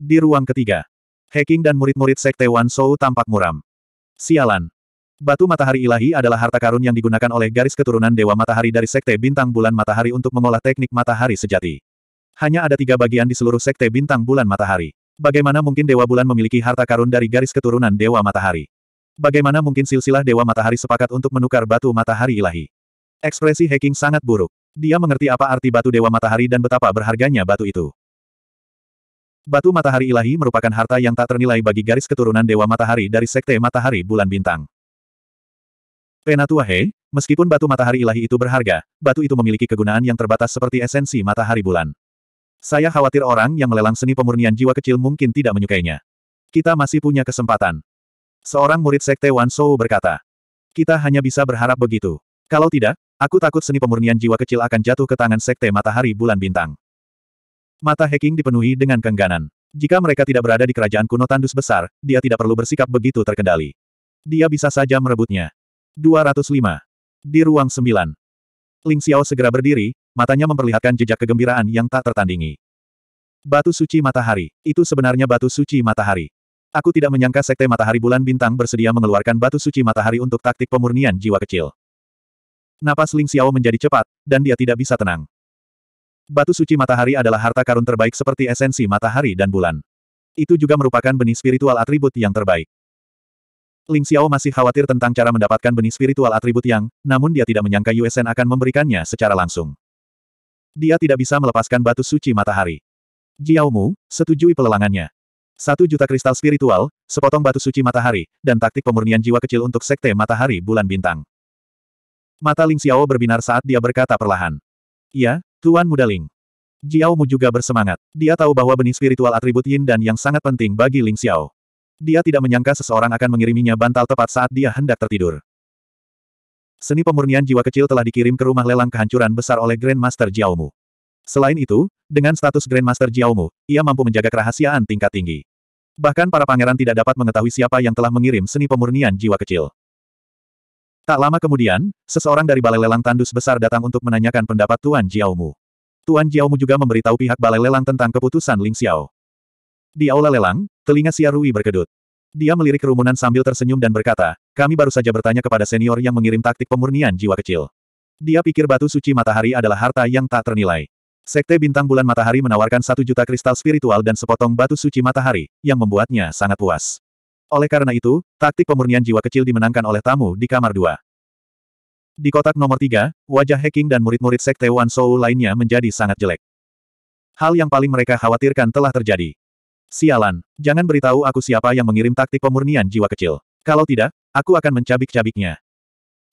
Di ruang ketiga, Heking dan murid-murid Sekte Wan Shou tampak muram. Sialan. Batu matahari ilahi adalah harta karun yang digunakan oleh garis keturunan Dewa Matahari dari Sekte Bintang Bulan Matahari untuk mengolah teknik matahari sejati. Hanya ada tiga bagian di seluruh Sekte Bintang Bulan Matahari. Bagaimana mungkin Dewa Bulan memiliki harta karun dari garis keturunan Dewa Matahari? Bagaimana mungkin silsilah Dewa Matahari sepakat untuk menukar batu matahari ilahi? Ekspresi Hacking sangat buruk. Dia mengerti apa arti batu Dewa Matahari dan betapa berharganya batu itu. Batu Matahari Ilahi merupakan harta yang tak ternilai bagi garis keturunan Dewa Matahari dari Sekte Matahari Bulan Bintang. Penatuahe, meskipun batu matahari ilahi itu berharga, batu itu memiliki kegunaan yang terbatas seperti esensi matahari bulan. Saya khawatir orang yang melelang seni pemurnian jiwa kecil mungkin tidak menyukainya. Kita masih punya kesempatan. Seorang murid sekte Wan Shou berkata. Kita hanya bisa berharap begitu. Kalau tidak, Aku takut seni pemurnian jiwa kecil akan jatuh ke tangan sekte matahari bulan bintang. Mata Hacking dipenuhi dengan kengganan. Jika mereka tidak berada di kerajaan kuno tandus besar, dia tidak perlu bersikap begitu terkendali. Dia bisa saja merebutnya. 205. Di ruang 9. Ling Xiao segera berdiri, matanya memperlihatkan jejak kegembiraan yang tak tertandingi. Batu suci matahari. Itu sebenarnya batu suci matahari. Aku tidak menyangka sekte matahari bulan bintang bersedia mengeluarkan batu suci matahari untuk taktik pemurnian jiwa kecil. Napas Ling Xiao menjadi cepat, dan dia tidak bisa tenang. Batu suci matahari adalah harta karun terbaik seperti esensi matahari dan bulan. Itu juga merupakan benih spiritual atribut yang terbaik. Ling Xiao masih khawatir tentang cara mendapatkan benih spiritual atribut yang, namun dia tidak menyangka USN akan memberikannya secara langsung. Dia tidak bisa melepaskan batu suci matahari. Jiao setujui pelelangannya. Satu juta kristal spiritual, sepotong batu suci matahari, dan taktik pemurnian jiwa kecil untuk sekte matahari bulan bintang. Mata Ling Xiao berbinar saat dia berkata perlahan. Iya, Tuan Muda Ling. Jiao Mu juga bersemangat. Dia tahu bahwa benih spiritual atribut Yin dan Yang sangat penting bagi Ling Xiao. Dia tidak menyangka seseorang akan mengiriminya bantal tepat saat dia hendak tertidur. Seni pemurnian jiwa kecil telah dikirim ke rumah lelang kehancuran besar oleh Grandmaster Jiao Mu. Selain itu, dengan status Grandmaster Jiao Mu, ia mampu menjaga kerahasiaan tingkat tinggi. Bahkan para pangeran tidak dapat mengetahui siapa yang telah mengirim seni pemurnian jiwa kecil. Tak lama kemudian, seseorang dari balai lelang tandus besar datang untuk menanyakan pendapat Tuan Jiaomu. Tuan Jiaomu juga memberitahu pihak balai lelang tentang keputusan Ling Xiao. Di aula lelang, telinga Xia Rui berkedut. Dia melirik kerumunan sambil tersenyum dan berkata, kami baru saja bertanya kepada senior yang mengirim taktik pemurnian jiwa kecil. Dia pikir batu suci matahari adalah harta yang tak ternilai. Sekte bintang bulan matahari menawarkan satu juta kristal spiritual dan sepotong batu suci matahari, yang membuatnya sangat puas. Oleh karena itu, taktik pemurnian jiwa kecil dimenangkan oleh tamu di kamar dua. Di kotak nomor tiga, wajah hacking dan murid-murid sekte Wan Soul lainnya menjadi sangat jelek. Hal yang paling mereka khawatirkan telah terjadi. Sialan, jangan beritahu aku siapa yang mengirim taktik pemurnian jiwa kecil. Kalau tidak, aku akan mencabik-cabiknya.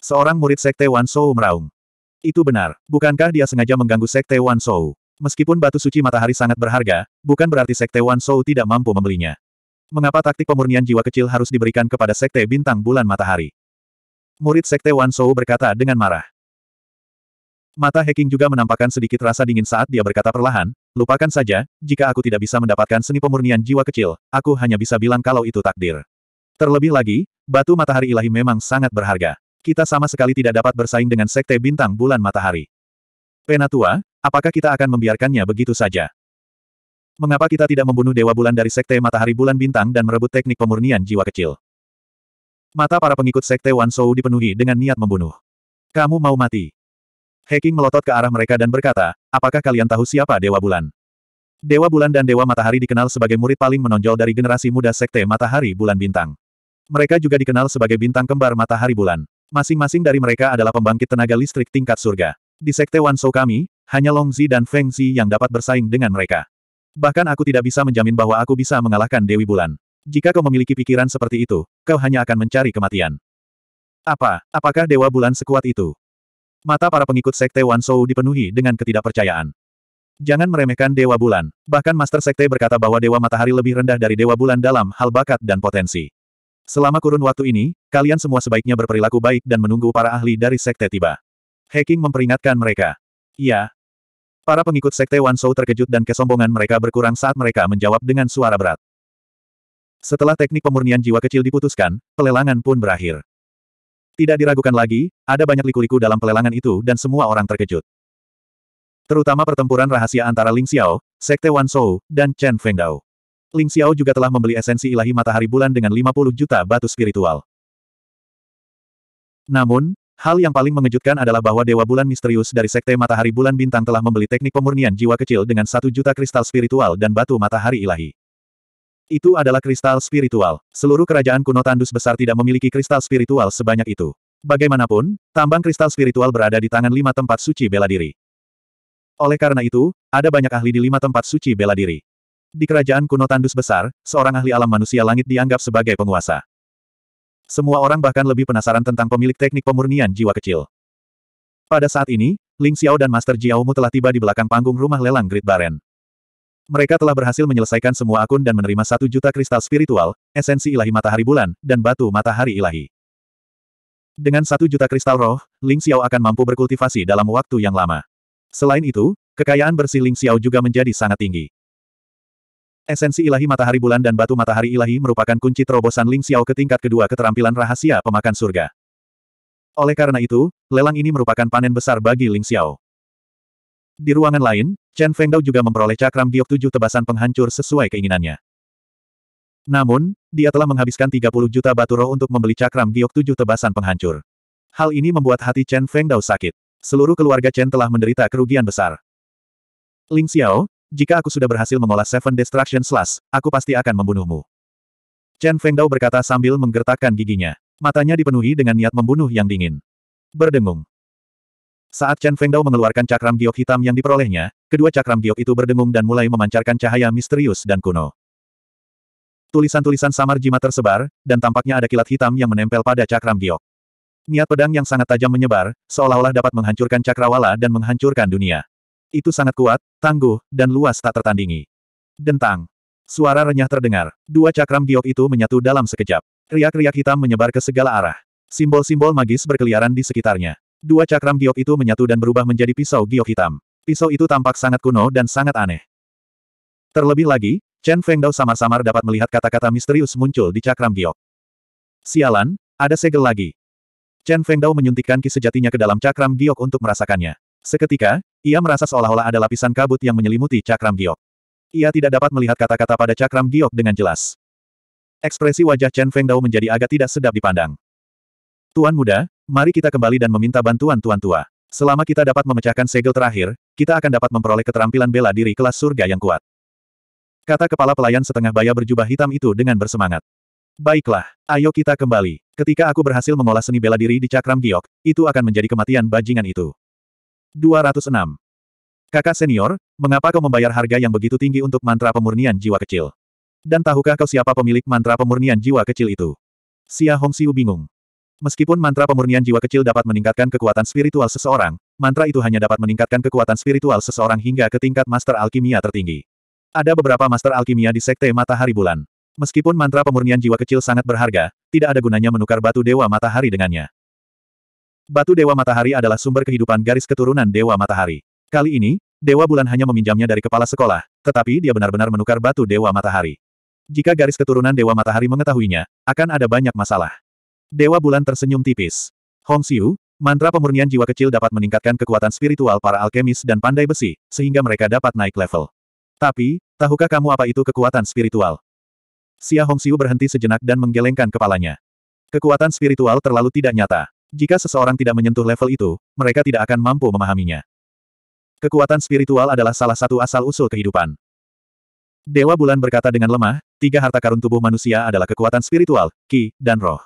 Seorang murid sekte Wan Shou meraung. Itu benar, bukankah dia sengaja mengganggu sekte Wan Shou? Meskipun batu suci matahari sangat berharga, bukan berarti sekte Wan Shou tidak mampu membelinya. Mengapa taktik pemurnian jiwa kecil harus diberikan kepada Sekte Bintang Bulan Matahari? Murid Sekte Wan Shou berkata dengan marah. Mata Heking juga menampakkan sedikit rasa dingin saat dia berkata perlahan, lupakan saja, jika aku tidak bisa mendapatkan seni pemurnian jiwa kecil, aku hanya bisa bilang kalau itu takdir. Terlebih lagi, batu matahari ilahi memang sangat berharga. Kita sama sekali tidak dapat bersaing dengan Sekte Bintang Bulan Matahari. Penatua, apakah kita akan membiarkannya begitu saja? Mengapa kita tidak membunuh Dewa Bulan dari Sekte Matahari Bulan Bintang dan merebut teknik pemurnian jiwa kecil? Mata para pengikut Sekte Wan Shou dipenuhi dengan niat membunuh. Kamu mau mati. Hacking melotot ke arah mereka dan berkata, apakah kalian tahu siapa Dewa Bulan? Dewa Bulan dan Dewa Matahari dikenal sebagai murid paling menonjol dari generasi muda Sekte Matahari Bulan Bintang. Mereka juga dikenal sebagai bintang kembar matahari bulan. Masing-masing dari mereka adalah pembangkit tenaga listrik tingkat surga. Di Sekte Wan Shou kami, hanya Long Longzi dan Feng Fengzi yang dapat bersaing dengan mereka. Bahkan aku tidak bisa menjamin bahwa aku bisa mengalahkan Dewi Bulan. Jika kau memiliki pikiran seperti itu, kau hanya akan mencari kematian. Apa, apakah Dewa Bulan sekuat itu? Mata para pengikut Sekte Wan Shou dipenuhi dengan ketidakpercayaan. Jangan meremehkan Dewa Bulan. Bahkan Master Sekte berkata bahwa Dewa Matahari lebih rendah dari Dewa Bulan dalam hal bakat dan potensi. Selama kurun waktu ini, kalian semua sebaiknya berperilaku baik dan menunggu para ahli dari Sekte tiba. Hacking memperingatkan mereka. Ya, Para pengikut sekte Wan Wanshou terkejut dan kesombongan mereka berkurang saat mereka menjawab dengan suara berat. Setelah teknik pemurnian jiwa kecil diputuskan, pelelangan pun berakhir. Tidak diragukan lagi, ada banyak liku-liku dalam pelelangan itu dan semua orang terkejut. Terutama pertempuran rahasia antara Ling Xiao, Sekte Wan Shou, dan Chen Fengdao. Ling Xiao juga telah membeli esensi ilahi matahari bulan dengan 50 juta batu spiritual. Namun, Hal yang paling mengejutkan adalah bahwa Dewa Bulan Misterius dari Sekte Matahari Bulan Bintang telah membeli teknik pemurnian jiwa kecil dengan satu juta kristal spiritual dan batu matahari ilahi. Itu adalah kristal spiritual. Seluruh kerajaan kuno tandus besar tidak memiliki kristal spiritual sebanyak itu. Bagaimanapun, tambang kristal spiritual berada di tangan lima tempat suci bela diri. Oleh karena itu, ada banyak ahli di lima tempat suci bela diri. Di kerajaan kuno tandus besar, seorang ahli alam manusia langit dianggap sebagai penguasa. Semua orang bahkan lebih penasaran tentang pemilik teknik pemurnian jiwa kecil. Pada saat ini, Ling Xiao dan Master Jiaomu telah tiba di belakang panggung rumah lelang Great Baren. Mereka telah berhasil menyelesaikan semua akun dan menerima satu juta kristal spiritual, esensi ilahi matahari bulan, dan batu matahari ilahi. Dengan satu juta kristal roh, Ling Xiao akan mampu berkultivasi dalam waktu yang lama. Selain itu, kekayaan bersih Ling Xiao juga menjadi sangat tinggi. Esensi ilahi matahari bulan dan batu matahari ilahi merupakan kunci terobosan Ling Xiao ke tingkat kedua keterampilan rahasia pemakan surga. Oleh karena itu, lelang ini merupakan panen besar bagi Ling Xiao. Di ruangan lain, Chen Fengdao juga memperoleh cakram giok tujuh tebasan penghancur sesuai keinginannya. Namun, dia telah menghabiskan 30 juta batu roh untuk membeli cakram giok tujuh tebasan penghancur. Hal ini membuat hati Chen Fengdao sakit. Seluruh keluarga Chen telah menderita kerugian besar. Ling Xiao, jika aku sudah berhasil mengolah Seven Destruction Slash, aku pasti akan membunuhmu. Chen Fengdao berkata sambil menggertakkan giginya. Matanya dipenuhi dengan niat membunuh yang dingin. Berdengung. Saat Chen Fengdao mengeluarkan cakram giok hitam yang diperolehnya, kedua cakram giok itu berdengung dan mulai memancarkan cahaya misterius dan kuno. Tulisan-tulisan samar jimat tersebar, dan tampaknya ada kilat hitam yang menempel pada cakram giok. Niat pedang yang sangat tajam menyebar, seolah-olah dapat menghancurkan cakrawala dan menghancurkan dunia. Itu sangat kuat, tangguh, dan luas tak tertandingi. Dentang. Suara renyah terdengar. Dua cakram giok itu menyatu dalam sekejap. Riak-riak hitam menyebar ke segala arah. Simbol-simbol magis berkeliaran di sekitarnya. Dua cakram giok itu menyatu dan berubah menjadi pisau giok hitam. Pisau itu tampak sangat kuno dan sangat aneh. Terlebih lagi, Chen Fengdao samar-samar dapat melihat kata-kata misterius muncul di cakram giok. Sialan, ada segel lagi. Chen Fengdao menyuntikkan ki sejatinya ke dalam cakram giok untuk merasakannya. Seketika, ia merasa seolah-olah ada lapisan kabut yang menyelimuti cakram giok. Ia tidak dapat melihat kata-kata pada cakram giok dengan jelas. Ekspresi wajah Chen Feng Dao menjadi agak tidak sedap dipandang. Tuan muda, mari kita kembali dan meminta bantuan Tuan Tua. Selama kita dapat memecahkan segel terakhir, kita akan dapat memperoleh keterampilan bela diri kelas surga yang kuat. Kata kepala pelayan setengah bayar berjubah hitam itu dengan bersemangat. Baiklah, ayo kita kembali. Ketika aku berhasil mengolah seni bela diri di cakram giok, itu akan menjadi kematian bajingan itu. 206. Kakak senior, mengapa kau membayar harga yang begitu tinggi untuk mantra pemurnian jiwa kecil? Dan tahukah kau siapa pemilik mantra pemurnian jiwa kecil itu? Xia Hongxiu bingung. Meskipun mantra pemurnian jiwa kecil dapat meningkatkan kekuatan spiritual seseorang, mantra itu hanya dapat meningkatkan kekuatan spiritual seseorang hingga ke tingkat master alkimia tertinggi. Ada beberapa master alkimia di sekte matahari bulan. Meskipun mantra pemurnian jiwa kecil sangat berharga, tidak ada gunanya menukar batu dewa matahari dengannya. Batu Dewa Matahari adalah sumber kehidupan garis keturunan Dewa Matahari. Kali ini, Dewa Bulan hanya meminjamnya dari kepala sekolah, tetapi dia benar-benar menukar batu Dewa Matahari. Jika garis keturunan Dewa Matahari mengetahuinya, akan ada banyak masalah. Dewa Bulan tersenyum tipis. Hong Xiu, mantra pemurnian jiwa kecil dapat meningkatkan kekuatan spiritual para alkemis dan pandai besi, sehingga mereka dapat naik level. Tapi, tahukah kamu apa itu kekuatan spiritual? Xia Hong Xiu berhenti sejenak dan menggelengkan kepalanya. Kekuatan spiritual terlalu tidak nyata. Jika seseorang tidak menyentuh level itu, mereka tidak akan mampu memahaminya. Kekuatan spiritual adalah salah satu asal-usul kehidupan. Dewa Bulan berkata dengan lemah, tiga harta karun tubuh manusia adalah kekuatan spiritual, ki, dan roh.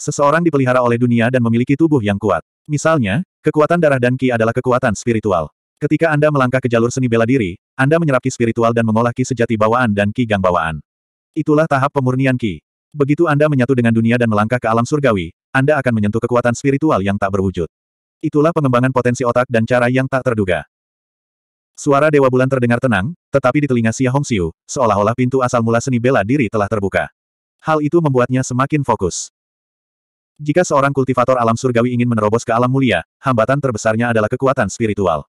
Seseorang dipelihara oleh dunia dan memiliki tubuh yang kuat. Misalnya, kekuatan darah dan ki adalah kekuatan spiritual. Ketika Anda melangkah ke jalur seni bela diri, Anda menyerap ki spiritual dan mengolah ki sejati bawaan dan ki gang bawaan. Itulah tahap pemurnian ki. Begitu Anda menyatu dengan dunia dan melangkah ke alam surgawi, anda akan menyentuh kekuatan spiritual yang tak berwujud. Itulah pengembangan potensi otak dan cara yang tak terduga. Suara Dewa Bulan terdengar tenang, tetapi di telinga Xia Hongxiu, seolah-olah pintu asal mula seni bela diri telah terbuka. Hal itu membuatnya semakin fokus. Jika seorang kultivator alam surgawi ingin menerobos ke alam mulia, hambatan terbesarnya adalah kekuatan spiritual.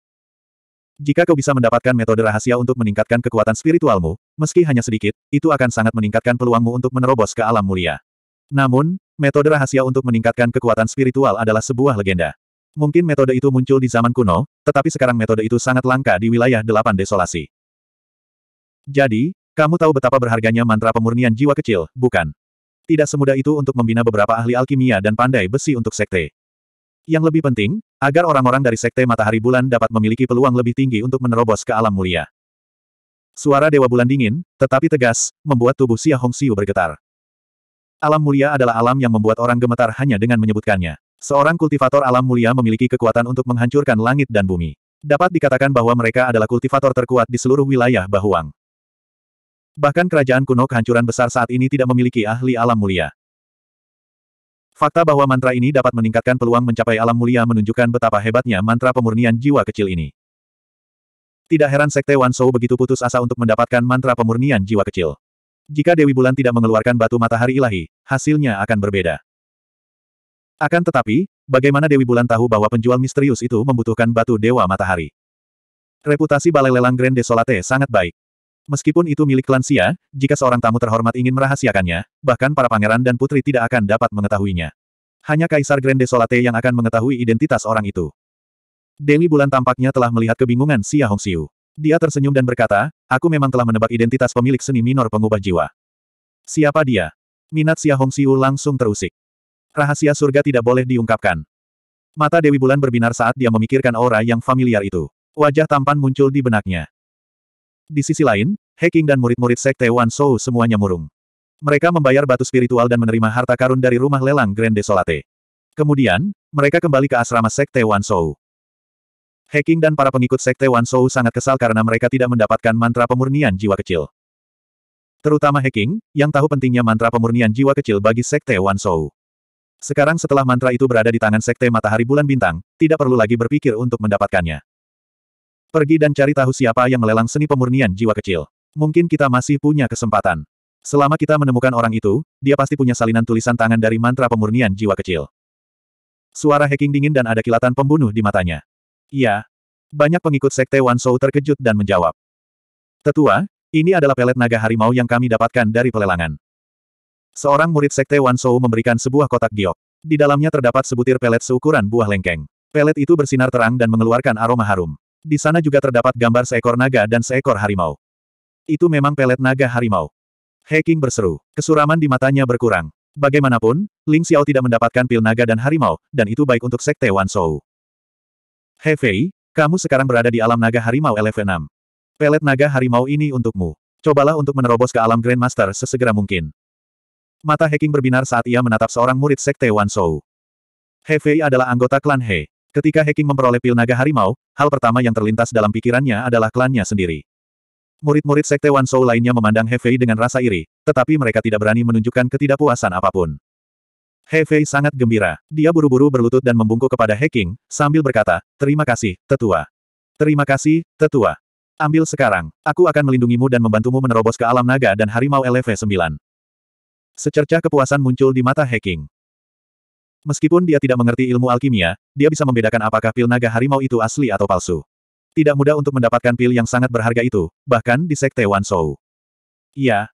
Jika kau bisa mendapatkan metode rahasia untuk meningkatkan kekuatan spiritualmu, meski hanya sedikit, itu akan sangat meningkatkan peluangmu untuk menerobos ke alam mulia. Namun, Metode rahasia untuk meningkatkan kekuatan spiritual adalah sebuah legenda. Mungkin metode itu muncul di zaman kuno, tetapi sekarang metode itu sangat langka di wilayah delapan desolasi. Jadi, kamu tahu betapa berharganya mantra pemurnian jiwa kecil, bukan? Tidak semudah itu untuk membina beberapa ahli alkimia dan pandai besi untuk sekte. Yang lebih penting, agar orang-orang dari sekte matahari bulan dapat memiliki peluang lebih tinggi untuk menerobos ke alam mulia. Suara Dewa Bulan dingin, tetapi tegas, membuat tubuh Xia Hongxiu bergetar. Alam mulia adalah alam yang membuat orang gemetar hanya dengan menyebutkannya. Seorang kultivator alam mulia memiliki kekuatan untuk menghancurkan langit dan bumi. Dapat dikatakan bahwa mereka adalah kultivator terkuat di seluruh wilayah Bahuang. Bahkan kerajaan kuno kehancuran besar saat ini tidak memiliki ahli alam mulia. Fakta bahwa mantra ini dapat meningkatkan peluang mencapai alam mulia menunjukkan betapa hebatnya mantra pemurnian jiwa kecil ini. Tidak heran Sekte Wan Shou begitu putus asa untuk mendapatkan mantra pemurnian jiwa kecil. Jika Dewi Bulan tidak mengeluarkan batu matahari ilahi, hasilnya akan berbeda. Akan tetapi, bagaimana Dewi Bulan tahu bahwa penjual misterius itu membutuhkan batu dewa matahari? Reputasi Balai Lelang Grand Desolate sangat baik. Meskipun itu milik Lansia, jika seorang tamu terhormat ingin merahasiakannya, bahkan para pangeran dan putri tidak akan dapat mengetahuinya. Hanya Kaisar Grand Desolate yang akan mengetahui identitas orang itu. Dewi Bulan tampaknya telah melihat kebingungan Sia Hongxiu. Dia tersenyum dan berkata, aku memang telah menebak identitas pemilik seni minor pengubah jiwa. Siapa dia? Minat Xia Hongxiu langsung terusik. Rahasia surga tidak boleh diungkapkan. Mata Dewi Bulan berbinar saat dia memikirkan aura yang familiar itu. Wajah tampan muncul di benaknya. Di sisi lain, Heking dan murid-murid Sekte Wan Shou semuanya murung. Mereka membayar batu spiritual dan menerima harta karun dari rumah lelang Grand Desolate. Kemudian, mereka kembali ke asrama Sekte Wan Shou. Heking dan para pengikut sekte Wan Shou sangat kesal karena mereka tidak mendapatkan mantra pemurnian jiwa kecil. Terutama Heking, yang tahu pentingnya mantra pemurnian jiwa kecil bagi sekte Wan Shou. Sekarang setelah mantra itu berada di tangan sekte matahari bulan bintang, tidak perlu lagi berpikir untuk mendapatkannya. Pergi dan cari tahu siapa yang melelang seni pemurnian jiwa kecil. Mungkin kita masih punya kesempatan. Selama kita menemukan orang itu, dia pasti punya salinan tulisan tangan dari mantra pemurnian jiwa kecil. Suara Heking dingin dan ada kilatan pembunuh di matanya. Iya. Banyak pengikut sekte Wan Shou terkejut dan menjawab. Tetua, ini adalah pelet naga harimau yang kami dapatkan dari pelelangan. Seorang murid sekte Wan Shou memberikan sebuah kotak giok. Di dalamnya terdapat sebutir pelet seukuran buah lengkeng. Pelet itu bersinar terang dan mengeluarkan aroma harum. Di sana juga terdapat gambar seekor naga dan seekor harimau. Itu memang pelet naga harimau. Hacking berseru. Kesuraman di matanya berkurang. Bagaimanapun, Ling Xiao tidak mendapatkan pil naga dan harimau, dan itu baik untuk sekte Wan Shou. Hefei, kamu sekarang berada di alam naga harimau level 6 Pelet naga harimau ini untukmu. Cobalah untuk menerobos ke alam Grandmaster sesegera mungkin. Mata Heking berbinar saat ia menatap seorang murid Sekte Wan Shou. He adalah anggota klan He. Ketika Heking memperoleh pil naga harimau, hal pertama yang terlintas dalam pikirannya adalah klannya sendiri. Murid-murid Sekte Wan Shou lainnya memandang Hefei dengan rasa iri, tetapi mereka tidak berani menunjukkan ketidakpuasan apapun. He sangat gembira. Dia buru-buru berlutut dan membungkuk kepada Heking, sambil berkata, Terima kasih, tetua. Terima kasih, tetua. Ambil sekarang. Aku akan melindungimu dan membantumu menerobos ke alam naga dan harimau LV-9. Secercah kepuasan muncul di mata Heking. Meskipun dia tidak mengerti ilmu alkimia, dia bisa membedakan apakah pil naga harimau itu asli atau palsu. Tidak mudah untuk mendapatkan pil yang sangat berharga itu, bahkan di sekte Wan Shou. Iya.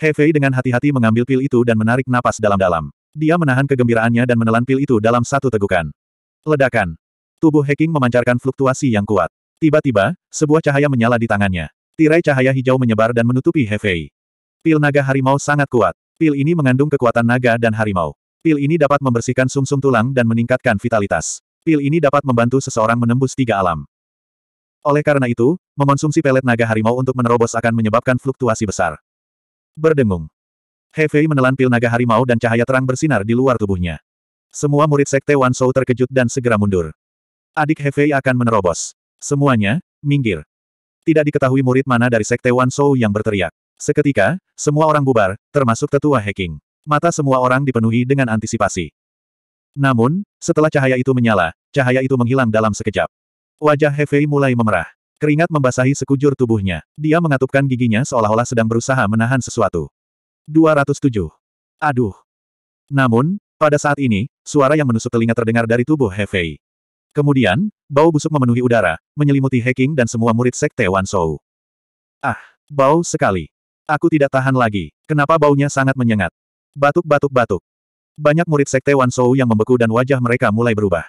Hefei dengan hati-hati mengambil pil itu dan menarik napas dalam-dalam. Dia menahan kegembiraannya dan menelan pil itu dalam satu tegukan. Ledakan. Tubuh Heking memancarkan fluktuasi yang kuat. Tiba-tiba, sebuah cahaya menyala di tangannya. Tirai cahaya hijau menyebar dan menutupi Hefei. Pil naga harimau sangat kuat. Pil ini mengandung kekuatan naga dan harimau. Pil ini dapat membersihkan sumsum -sum tulang dan meningkatkan vitalitas. Pil ini dapat membantu seseorang menembus tiga alam. Oleh karena itu, mengonsumsi pelet naga harimau untuk menerobos akan menyebabkan fluktuasi besar. Berdengung. Hefei menelan pil naga harimau dan cahaya terang bersinar di luar tubuhnya. Semua murid sekte Wan Shou terkejut dan segera mundur. Adik Hefei akan menerobos. Semuanya, minggir. Tidak diketahui murid mana dari sekte Wan Shou yang berteriak. Seketika, semua orang bubar, termasuk tetua Heking. Mata semua orang dipenuhi dengan antisipasi. Namun, setelah cahaya itu menyala, cahaya itu menghilang dalam sekejap. Wajah Hefei mulai memerah. Keringat membasahi sekujur tubuhnya. Dia mengatupkan giginya seolah-olah sedang berusaha menahan sesuatu. 207. Aduh. Namun, pada saat ini, suara yang menusuk telinga terdengar dari tubuh Hefei. Kemudian, bau busuk memenuhi udara, menyelimuti Heking dan semua murid sekte Wan Wansou. Ah, bau sekali. Aku tidak tahan lagi. Kenapa baunya sangat menyengat? Batuk-batuk-batuk. Banyak murid sekte Wan Wansou yang membeku dan wajah mereka mulai berubah.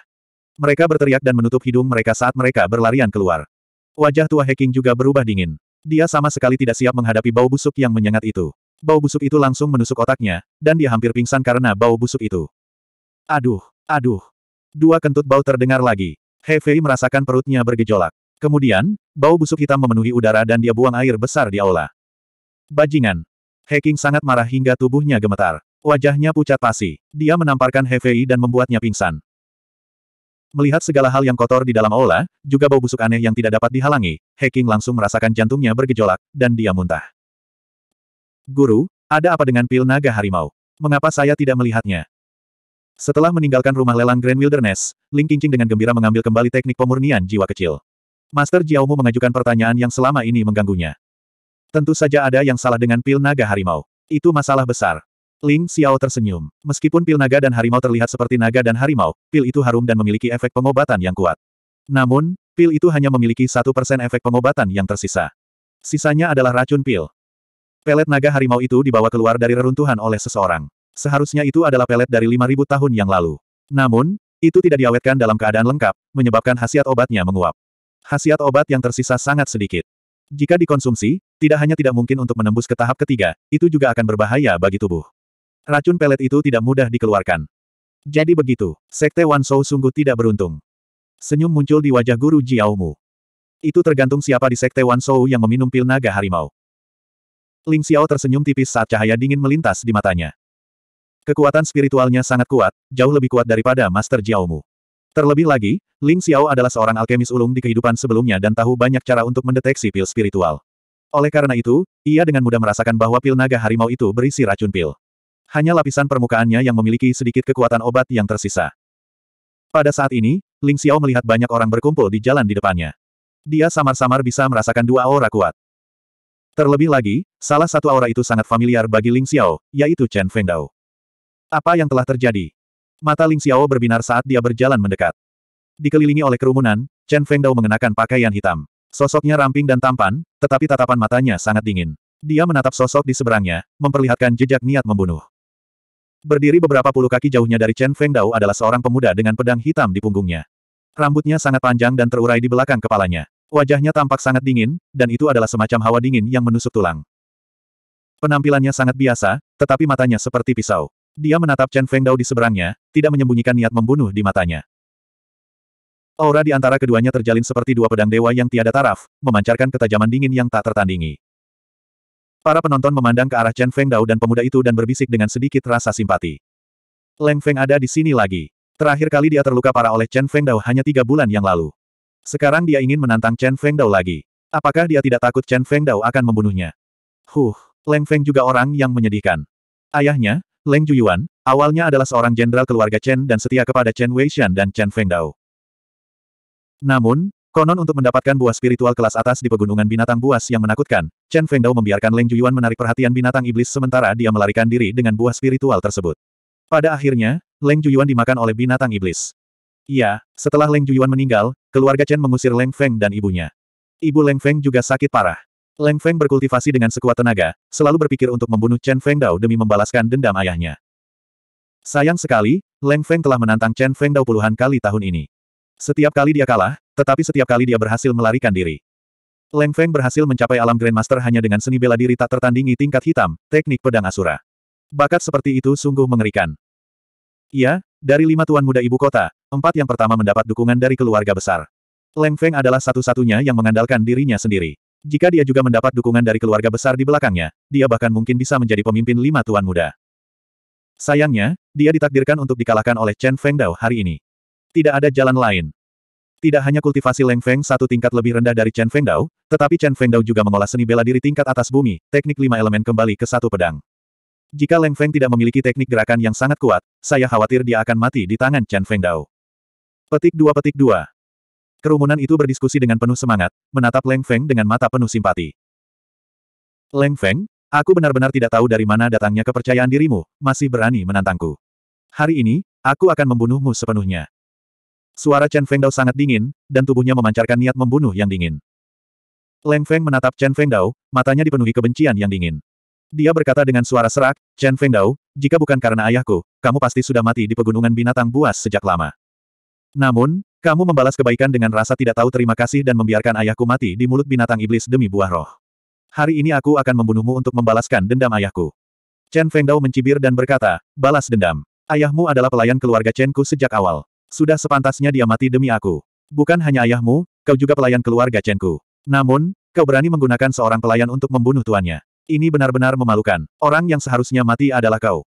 Mereka berteriak dan menutup hidung mereka saat mereka berlarian keluar. Wajah tua Heking juga berubah dingin. Dia sama sekali tidak siap menghadapi bau busuk yang menyengat itu bau busuk itu langsung menusuk otaknya, dan dia hampir pingsan karena bau busuk itu. Aduh, aduh. Dua kentut bau terdengar lagi. Hefei merasakan perutnya bergejolak. Kemudian, bau busuk hitam memenuhi udara dan dia buang air besar di aula. Bajingan. Heking sangat marah hingga tubuhnya gemetar. Wajahnya pucat pasi. Dia menamparkan Hefei dan membuatnya pingsan. Melihat segala hal yang kotor di dalam aula, juga bau busuk aneh yang tidak dapat dihalangi, Heking langsung merasakan jantungnya bergejolak, dan dia muntah. Guru, ada apa dengan pil naga harimau? Mengapa saya tidak melihatnya? Setelah meninggalkan rumah lelang Grand Wilderness, Ling Qingqing dengan gembira mengambil kembali teknik pemurnian jiwa kecil. Master Jiaomu mengajukan pertanyaan yang selama ini mengganggunya. Tentu saja ada yang salah dengan pil naga harimau. Itu masalah besar. Ling Xiao tersenyum. Meskipun pil naga dan harimau terlihat seperti naga dan harimau, pil itu harum dan memiliki efek pengobatan yang kuat. Namun, pil itu hanya memiliki satu persen efek pengobatan yang tersisa. Sisanya adalah racun pil. Pelet naga harimau itu dibawa keluar dari reruntuhan oleh seseorang. Seharusnya itu adalah pelet dari 5.000 tahun yang lalu. Namun, itu tidak diawetkan dalam keadaan lengkap, menyebabkan khasiat obatnya menguap. Khasiat obat yang tersisa sangat sedikit. Jika dikonsumsi, tidak hanya tidak mungkin untuk menembus ke tahap ketiga, itu juga akan berbahaya bagi tubuh. Racun pelet itu tidak mudah dikeluarkan. Jadi begitu, Sekte Wan Wansou sungguh tidak beruntung. Senyum muncul di wajah guru Jiaomu. Itu tergantung siapa di Sekte Wan Wansou yang meminum pil naga harimau. Ling Xiao tersenyum tipis saat cahaya dingin melintas di matanya. Kekuatan spiritualnya sangat kuat, jauh lebih kuat daripada Master Jiaomu. Terlebih lagi, Ling Xiao adalah seorang alkemis ulung di kehidupan sebelumnya dan tahu banyak cara untuk mendeteksi pil spiritual. Oleh karena itu, ia dengan mudah merasakan bahwa pil naga harimau itu berisi racun pil. Hanya lapisan permukaannya yang memiliki sedikit kekuatan obat yang tersisa. Pada saat ini, Ling Xiao melihat banyak orang berkumpul di jalan di depannya. Dia samar-samar bisa merasakan dua aura kuat. Terlebih lagi, salah satu aura itu sangat familiar bagi Ling Xiao, yaitu Chen Fengdao. Apa yang telah terjadi? Mata Ling Xiao berbinar saat dia berjalan mendekat. Dikelilingi oleh kerumunan, Chen Fengdao mengenakan pakaian hitam. Sosoknya ramping dan tampan, tetapi tatapan matanya sangat dingin. Dia menatap sosok di seberangnya, memperlihatkan jejak niat membunuh. Berdiri beberapa puluh kaki jauhnya dari Chen Fengdao adalah seorang pemuda dengan pedang hitam di punggungnya. Rambutnya sangat panjang dan terurai di belakang kepalanya. Wajahnya tampak sangat dingin, dan itu adalah semacam hawa dingin yang menusuk tulang. Penampilannya sangat biasa, tetapi matanya seperti pisau. Dia menatap Chen Feng Dao di seberangnya, tidak menyembunyikan niat membunuh di matanya. Aura di antara keduanya terjalin seperti dua pedang dewa yang tiada taraf, memancarkan ketajaman dingin yang tak tertandingi. Para penonton memandang ke arah Chen Feng Dao dan pemuda itu dan berbisik dengan sedikit rasa simpati. Leng Feng ada di sini lagi. Terakhir kali dia terluka parah oleh Chen Feng Dao hanya tiga bulan yang lalu. Sekarang dia ingin menantang Chen Feng Dao lagi. Apakah dia tidak takut Chen Feng Dao akan membunuhnya? Huh, Leng Feng juga orang yang menyedihkan. Ayahnya, Leng Juyuan, awalnya adalah seorang jenderal keluarga Chen dan setia kepada Chen Weishan dan Chen Feng Dao. Namun, konon untuk mendapatkan buah spiritual kelas atas di pegunungan binatang buas yang menakutkan, Chen Feng Dao membiarkan Leng Juyuan menarik perhatian binatang iblis sementara dia melarikan diri dengan buah spiritual tersebut. Pada akhirnya, Leng Juyuan dimakan oleh binatang iblis. Iya, setelah Leng Juyuan meninggal, keluarga Chen mengusir Leng Feng dan ibunya. Ibu Leng Feng juga sakit parah. Leng Feng berkultivasi dengan sekuat tenaga, selalu berpikir untuk membunuh Chen Feng Dao demi membalaskan dendam ayahnya. Sayang sekali, Leng Feng telah menantang Chen Feng Dao puluhan kali tahun ini. Setiap kali dia kalah, tetapi setiap kali dia berhasil melarikan diri. Leng Feng berhasil mencapai alam Grandmaster hanya dengan seni bela diri tak tertandingi tingkat hitam, teknik pedang Asura. Bakat seperti itu sungguh mengerikan. Iya, dari lima tuan muda ibu kota, empat yang pertama mendapat dukungan dari keluarga besar. Leng Feng adalah satu-satunya yang mengandalkan dirinya sendiri. Jika dia juga mendapat dukungan dari keluarga besar di belakangnya, dia bahkan mungkin bisa menjadi pemimpin lima tuan muda. Sayangnya, dia ditakdirkan untuk dikalahkan oleh Chen Feng Dao hari ini. Tidak ada jalan lain. Tidak hanya kultivasi Leng Feng satu tingkat lebih rendah dari Chen Feng Dao, tetapi Chen Feng Dao juga mengolah seni bela diri tingkat atas bumi, teknik lima elemen kembali ke satu pedang. Jika Leng Feng tidak memiliki teknik gerakan yang sangat kuat, saya khawatir dia akan mati di tangan Chen Feng Dao. Petik dua petik dua. Kerumunan itu berdiskusi dengan penuh semangat, menatap Leng Feng dengan mata penuh simpati. Leng Feng, aku benar-benar tidak tahu dari mana datangnya kepercayaan dirimu, masih berani menantangku. Hari ini, aku akan membunuhmu sepenuhnya. Suara Chen Feng Dao sangat dingin, dan tubuhnya memancarkan niat membunuh yang dingin. Leng Feng menatap Chen Feng Dao, matanya dipenuhi kebencian yang dingin. Dia berkata dengan suara serak, Chen Fengdao, jika bukan karena ayahku, kamu pasti sudah mati di pegunungan binatang buas sejak lama. Namun, kamu membalas kebaikan dengan rasa tidak tahu terima kasih dan membiarkan ayahku mati di mulut binatang iblis demi buah roh. Hari ini aku akan membunuhmu untuk membalaskan dendam ayahku. Chen Fengdao mencibir dan berkata, balas dendam. Ayahmu adalah pelayan keluarga Chenku sejak awal. Sudah sepantasnya dia mati demi aku. Bukan hanya ayahmu, kau juga pelayan keluarga Chenku. Namun, kau berani menggunakan seorang pelayan untuk membunuh tuannya. Ini benar-benar memalukan. Orang yang seharusnya mati adalah kau.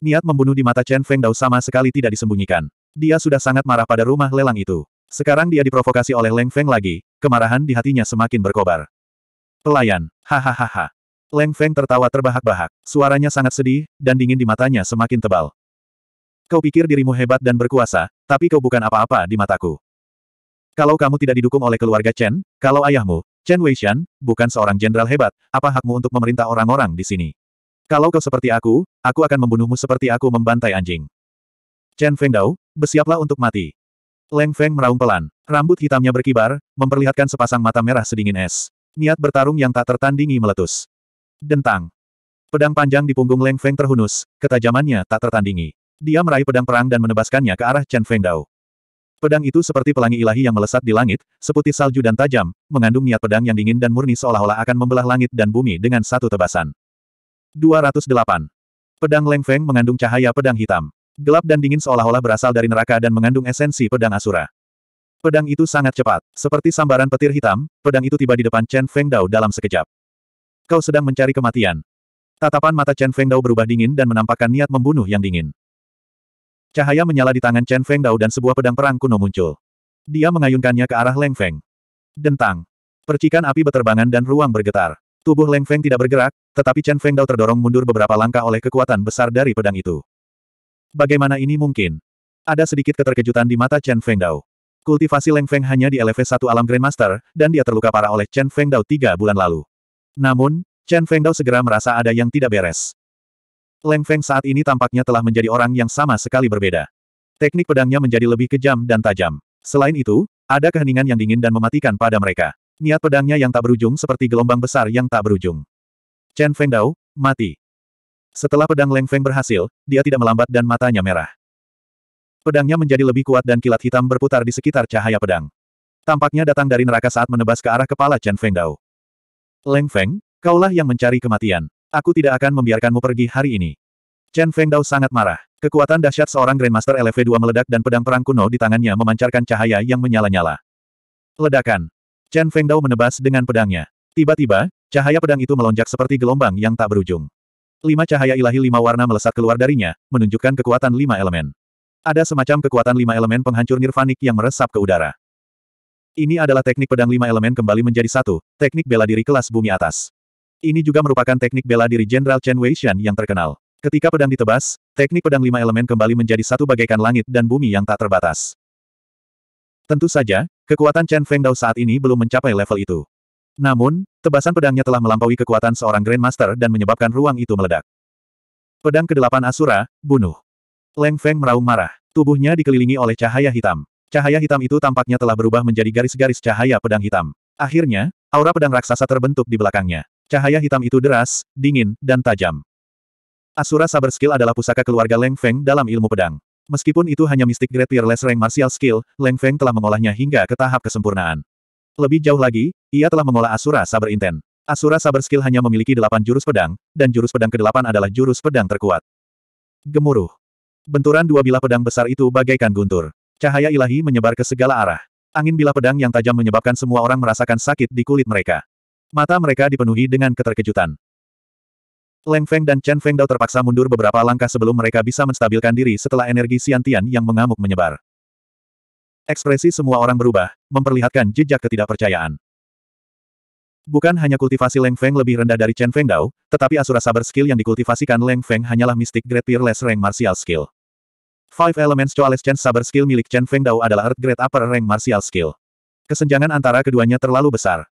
Niat membunuh di mata Chen Feng Dao sama sekali tidak disembunyikan. Dia sudah sangat marah pada rumah lelang itu. Sekarang dia diprovokasi oleh Leng Feng lagi, kemarahan di hatinya semakin berkobar. Pelayan, hahaha. Leng Feng tertawa terbahak-bahak. Suaranya sangat sedih, dan dingin di matanya semakin tebal. Kau pikir dirimu hebat dan berkuasa, tapi kau bukan apa-apa di mataku. Kalau kamu tidak didukung oleh keluarga Chen, kalau ayahmu, Chen Weishan, bukan seorang jenderal hebat, apa hakmu untuk memerintah orang-orang di sini? Kalau kau seperti aku, aku akan membunuhmu seperti aku membantai anjing. Chen Fengdao, bersiaplah untuk mati. Leng Feng meraung pelan, rambut hitamnya berkibar, memperlihatkan sepasang mata merah sedingin es. Niat bertarung yang tak tertandingi meletus. Dentang. Pedang panjang di punggung Leng Feng terhunus, ketajamannya tak tertandingi. Dia meraih pedang perang dan menebaskannya ke arah Chen Fengdao. Pedang itu seperti pelangi ilahi yang melesat di langit, seputih salju dan tajam, mengandung niat pedang yang dingin dan murni seolah-olah akan membelah langit dan bumi dengan satu tebasan. 208. Pedang Leng Feng mengandung cahaya pedang hitam. Gelap dan dingin seolah-olah berasal dari neraka dan mengandung esensi pedang asura. Pedang itu sangat cepat. Seperti sambaran petir hitam, pedang itu tiba di depan Chen Feng Dao dalam sekejap. Kau sedang mencari kematian. Tatapan mata Chen Feng Dao berubah dingin dan menampakkan niat membunuh yang dingin. Cahaya menyala di tangan Chen Feng Dao dan sebuah pedang perang kuno muncul. Dia mengayunkannya ke arah Leng Feng. Dentang. Percikan api beterbangan dan ruang bergetar. Tubuh Leng Feng tidak bergerak, tetapi Chen Feng Dao terdorong mundur beberapa langkah oleh kekuatan besar dari pedang itu. Bagaimana ini mungkin? Ada sedikit keterkejutan di mata Chen Feng Dao. Kultivasi Leng Feng hanya di level 1 alam Grandmaster, dan dia terluka parah oleh Chen Feng Dao tiga bulan lalu. Namun, Chen Feng Dao segera merasa ada yang tidak beres. Leng Feng saat ini tampaknya telah menjadi orang yang sama sekali berbeda. Teknik pedangnya menjadi lebih kejam dan tajam. Selain itu, ada keheningan yang dingin dan mematikan pada mereka. Niat pedangnya yang tak berujung seperti gelombang besar yang tak berujung. Chen Feng Dao, mati. Setelah pedang Leng Feng berhasil, dia tidak melambat dan matanya merah. Pedangnya menjadi lebih kuat dan kilat hitam berputar di sekitar cahaya pedang. Tampaknya datang dari neraka saat menebas ke arah kepala Chen Feng Dao. Leng Feng, kaulah yang mencari kematian. Aku tidak akan membiarkanmu pergi hari ini. Chen Fengdao sangat marah. Kekuatan dahsyat seorang Grandmaster LV2 meledak dan pedang perang kuno di tangannya memancarkan cahaya yang menyala-nyala. Ledakan. Chen Fengdao menebas dengan pedangnya. Tiba-tiba, cahaya pedang itu melonjak seperti gelombang yang tak berujung. Lima cahaya ilahi lima warna melesat keluar darinya, menunjukkan kekuatan lima elemen. Ada semacam kekuatan lima elemen penghancur nirvanik yang meresap ke udara. Ini adalah teknik pedang lima elemen kembali menjadi satu, teknik bela diri kelas bumi atas. Ini juga merupakan teknik bela diri Jenderal Chen Weishan yang terkenal. Ketika pedang ditebas, teknik pedang lima elemen kembali menjadi satu bagaikan langit dan bumi yang tak terbatas. Tentu saja, kekuatan Chen Fengdao saat ini belum mencapai level itu. Namun, tebasan pedangnya telah melampaui kekuatan seorang Grandmaster dan menyebabkan ruang itu meledak. Pedang kedelapan Asura, bunuh. Leng Feng meraung marah. Tubuhnya dikelilingi oleh cahaya hitam. Cahaya hitam itu tampaknya telah berubah menjadi garis-garis cahaya pedang hitam. Akhirnya, aura pedang raksasa terbentuk di belakangnya. Cahaya hitam itu deras, dingin, dan tajam. Asura Saber Skill adalah pusaka keluarga Leng Feng dalam ilmu pedang. Meskipun itu hanya Mystic Great Peerless Rank Martial Skill, Leng Feng telah mengolahnya hingga ke tahap kesempurnaan. Lebih jauh lagi, ia telah mengolah Asura Saber Inten. Asura Saber Skill hanya memiliki delapan jurus pedang, dan jurus pedang ke-8 adalah jurus pedang terkuat. Gemuruh. Benturan dua bilah pedang besar itu bagaikan guntur. Cahaya ilahi menyebar ke segala arah. Angin bilah pedang yang tajam menyebabkan semua orang merasakan sakit di kulit mereka. Mata mereka dipenuhi dengan keterkejutan. Leng Feng dan Chen Feng Dao terpaksa mundur beberapa langkah sebelum mereka bisa menstabilkan diri setelah energi Xiantian yang mengamuk menyebar. Ekspresi semua orang berubah, memperlihatkan jejak ketidakpercayaan. Bukan hanya kultivasi Leng Feng lebih rendah dari Chen Feng Dao, tetapi asura sabar skill yang dikultivasikan Leng Feng hanyalah mistik Great Peerless Rank Martial Skill. Five Elements Chen Sabar Skill milik Chen Feng Dao adalah Earth Great Upper Rank Martial Skill. Kesenjangan antara keduanya terlalu besar.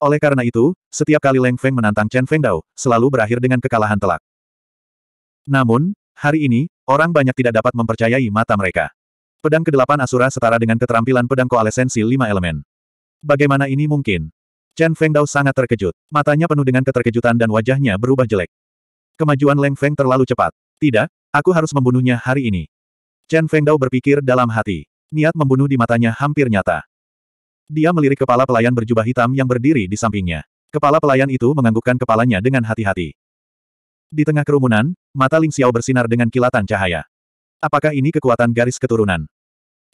Oleh karena itu, setiap kali Leng Feng menantang Chen Feng Dao, selalu berakhir dengan kekalahan telak. Namun, hari ini, orang banyak tidak dapat mempercayai mata mereka. Pedang kedelapan Asura setara dengan keterampilan pedang koalesensi lima elemen. Bagaimana ini mungkin? Chen Feng Dao sangat terkejut. Matanya penuh dengan keterkejutan dan wajahnya berubah jelek. Kemajuan Leng Feng terlalu cepat. Tidak, aku harus membunuhnya hari ini. Chen Feng Dao berpikir dalam hati. Niat membunuh di matanya hampir nyata. Dia melirik kepala pelayan berjubah hitam yang berdiri di sampingnya. Kepala pelayan itu menganggukkan kepalanya dengan hati-hati. Di tengah kerumunan, mata Ling Xiao bersinar dengan kilatan cahaya. Apakah ini kekuatan garis keturunan?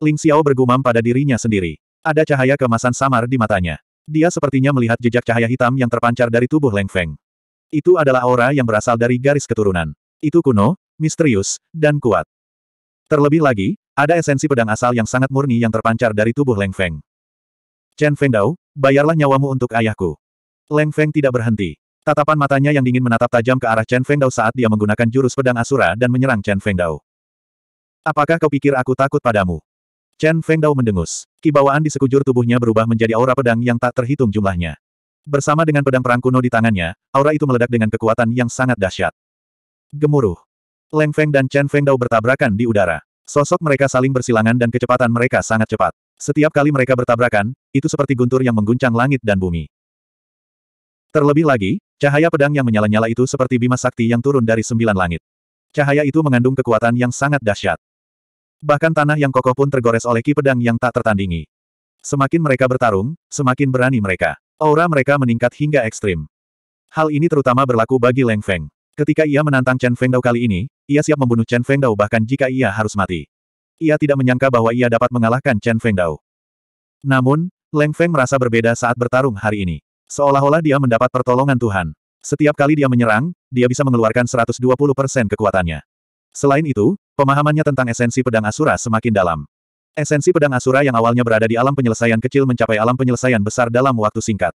Ling Xiao bergumam pada dirinya sendiri. Ada cahaya kemasan samar di matanya. Dia sepertinya melihat jejak cahaya hitam yang terpancar dari tubuh Leng Feng. Itu adalah aura yang berasal dari garis keturunan. Itu kuno, misterius, dan kuat. Terlebih lagi, ada esensi pedang asal yang sangat murni yang terpancar dari tubuh Leng Feng. Chen Fengdao, bayarlah nyawamu untuk ayahku. Leng Feng tidak berhenti. Tatapan matanya yang dingin menatap tajam ke arah Chen Fengdao saat dia menggunakan jurus pedang Asura dan menyerang Chen Fengdao. Apakah kau pikir aku takut padamu? Chen Fengdao mendengus. Kibawaan di sekujur tubuhnya berubah menjadi aura pedang yang tak terhitung jumlahnya. Bersama dengan pedang perang kuno di tangannya, aura itu meledak dengan kekuatan yang sangat dahsyat. Gemuruh. Leng Feng dan Chen Fengdao bertabrakan di udara. Sosok mereka saling bersilangan dan kecepatan mereka sangat cepat. Setiap kali mereka bertabrakan, itu seperti guntur yang mengguncang langit dan bumi. Terlebih lagi, cahaya pedang yang menyala-nyala itu seperti bima sakti yang turun dari sembilan langit. Cahaya itu mengandung kekuatan yang sangat dahsyat. Bahkan tanah yang kokoh pun tergores oleh ki pedang yang tak tertandingi. Semakin mereka bertarung, semakin berani mereka. Aura mereka meningkat hingga ekstrim. Hal ini terutama berlaku bagi Leng Feng. Ketika ia menantang Chen Feng Dao kali ini, ia siap membunuh Chen Fengdao bahkan jika ia harus mati. Ia tidak menyangka bahwa ia dapat mengalahkan Chen Fengdao. Namun, Leng Feng merasa berbeda saat bertarung hari ini. Seolah-olah dia mendapat pertolongan Tuhan. Setiap kali dia menyerang, dia bisa mengeluarkan 120% kekuatannya. Selain itu, pemahamannya tentang esensi pedang Asura semakin dalam. Esensi pedang Asura yang awalnya berada di alam penyelesaian kecil mencapai alam penyelesaian besar dalam waktu singkat.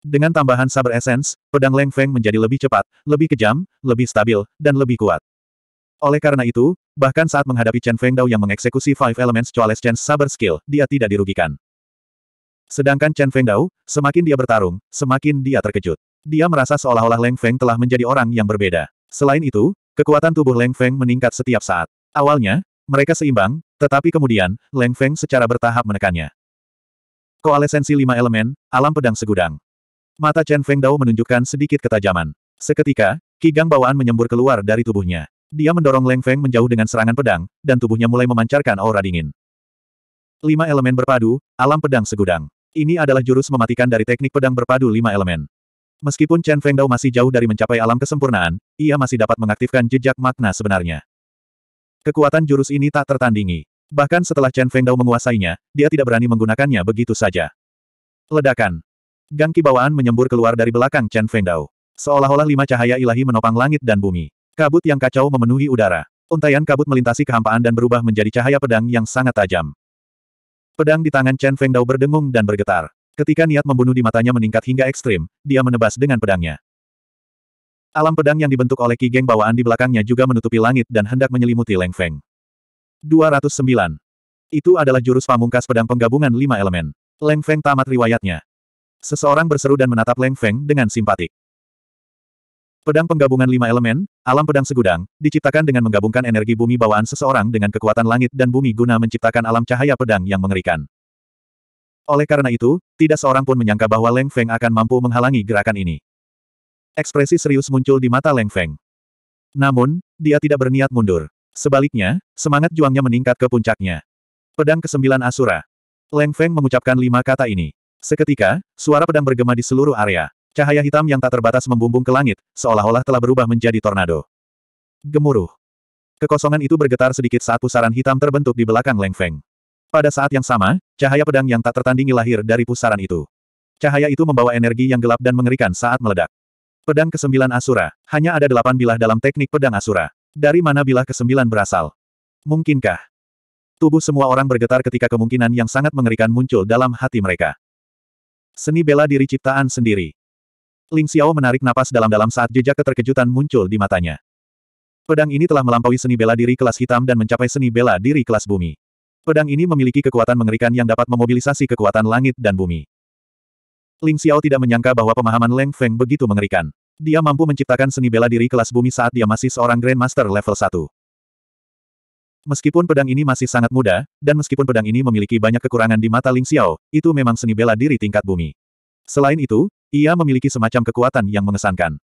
Dengan tambahan Saber Essence, pedang Leng Feng menjadi lebih cepat, lebih kejam, lebih stabil, dan lebih kuat. Oleh karena itu, bahkan saat menghadapi Chen Feng Dao yang mengeksekusi Five Elements Chance Saber Skill, dia tidak dirugikan. Sedangkan Chen Feng Dao, semakin dia bertarung, semakin dia terkejut. Dia merasa seolah-olah Leng Feng telah menjadi orang yang berbeda. Selain itu, kekuatan tubuh Leng Feng meningkat setiap saat. Awalnya, mereka seimbang, tetapi kemudian, Leng Feng secara bertahap menekannya. Koalesensi lima elemen, alam pedang segudang. Mata Chen Feng Dao menunjukkan sedikit ketajaman. Seketika, kigang bawaan menyembur keluar dari tubuhnya. Dia mendorong Leng Feng menjauh dengan serangan pedang, dan tubuhnya mulai memancarkan aura dingin. Lima elemen berpadu, alam pedang segudang. Ini adalah jurus mematikan dari teknik pedang berpadu lima elemen. Meskipun Chen Feng Dao masih jauh dari mencapai alam kesempurnaan, ia masih dapat mengaktifkan jejak makna sebenarnya. Kekuatan jurus ini tak tertandingi. Bahkan setelah Chen Feng Dao menguasainya, dia tidak berani menggunakannya begitu saja. Ledakan. Gang Kibawaan menyembur keluar dari belakang Chen Fengdao. Seolah-olah lima cahaya ilahi menopang langit dan bumi. Kabut yang kacau memenuhi udara. Untaian kabut melintasi kehampaan dan berubah menjadi cahaya pedang yang sangat tajam. Pedang di tangan Chen Fengdao berdengung dan bergetar. Ketika niat membunuh di matanya meningkat hingga ekstrim, dia menebas dengan pedangnya. Alam pedang yang dibentuk oleh Kigeng Geng bawaan di belakangnya juga menutupi langit dan hendak menyelimuti Leng Feng. 209. Itu adalah jurus pamungkas pedang penggabungan lima elemen. Leng Feng tamat riwayatnya. Seseorang berseru dan menatap Leng Feng dengan simpatik. Pedang penggabungan lima elemen, alam pedang segudang, diciptakan dengan menggabungkan energi bumi bawaan seseorang dengan kekuatan langit dan bumi guna menciptakan alam cahaya pedang yang mengerikan. Oleh karena itu, tidak seorang pun menyangka bahwa Leng Feng akan mampu menghalangi gerakan ini. Ekspresi serius muncul di mata Leng Feng. Namun, dia tidak berniat mundur. Sebaliknya, semangat juangnya meningkat ke puncaknya. Pedang kesembilan Asura. Leng Feng mengucapkan lima kata ini. Seketika, suara pedang bergema di seluruh area. Cahaya hitam yang tak terbatas membumbung ke langit, seolah-olah telah berubah menjadi tornado. Gemuruh. Kekosongan itu bergetar sedikit saat pusaran hitam terbentuk di belakang Leng Feng. Pada saat yang sama, cahaya pedang yang tak tertandingi lahir dari pusaran itu. Cahaya itu membawa energi yang gelap dan mengerikan saat meledak. Pedang kesembilan Asura, hanya ada delapan bilah dalam teknik pedang Asura. Dari mana bilah kesembilan berasal? Mungkinkah? Tubuh semua orang bergetar ketika kemungkinan yang sangat mengerikan muncul dalam hati mereka. Seni bela diri ciptaan sendiri. Ling Xiao menarik napas dalam-dalam saat jejak keterkejutan muncul di matanya. Pedang ini telah melampaui seni bela diri kelas hitam dan mencapai seni bela diri kelas bumi. Pedang ini memiliki kekuatan mengerikan yang dapat memobilisasi kekuatan langit dan bumi. Ling Xiao tidak menyangka bahwa pemahaman Leng Feng begitu mengerikan. Dia mampu menciptakan seni bela diri kelas bumi saat dia masih seorang Grandmaster level 1. Meskipun pedang ini masih sangat muda, dan meskipun pedang ini memiliki banyak kekurangan di mata Ling Xiao, itu memang seni bela diri tingkat bumi. Selain itu, ia memiliki semacam kekuatan yang mengesankan.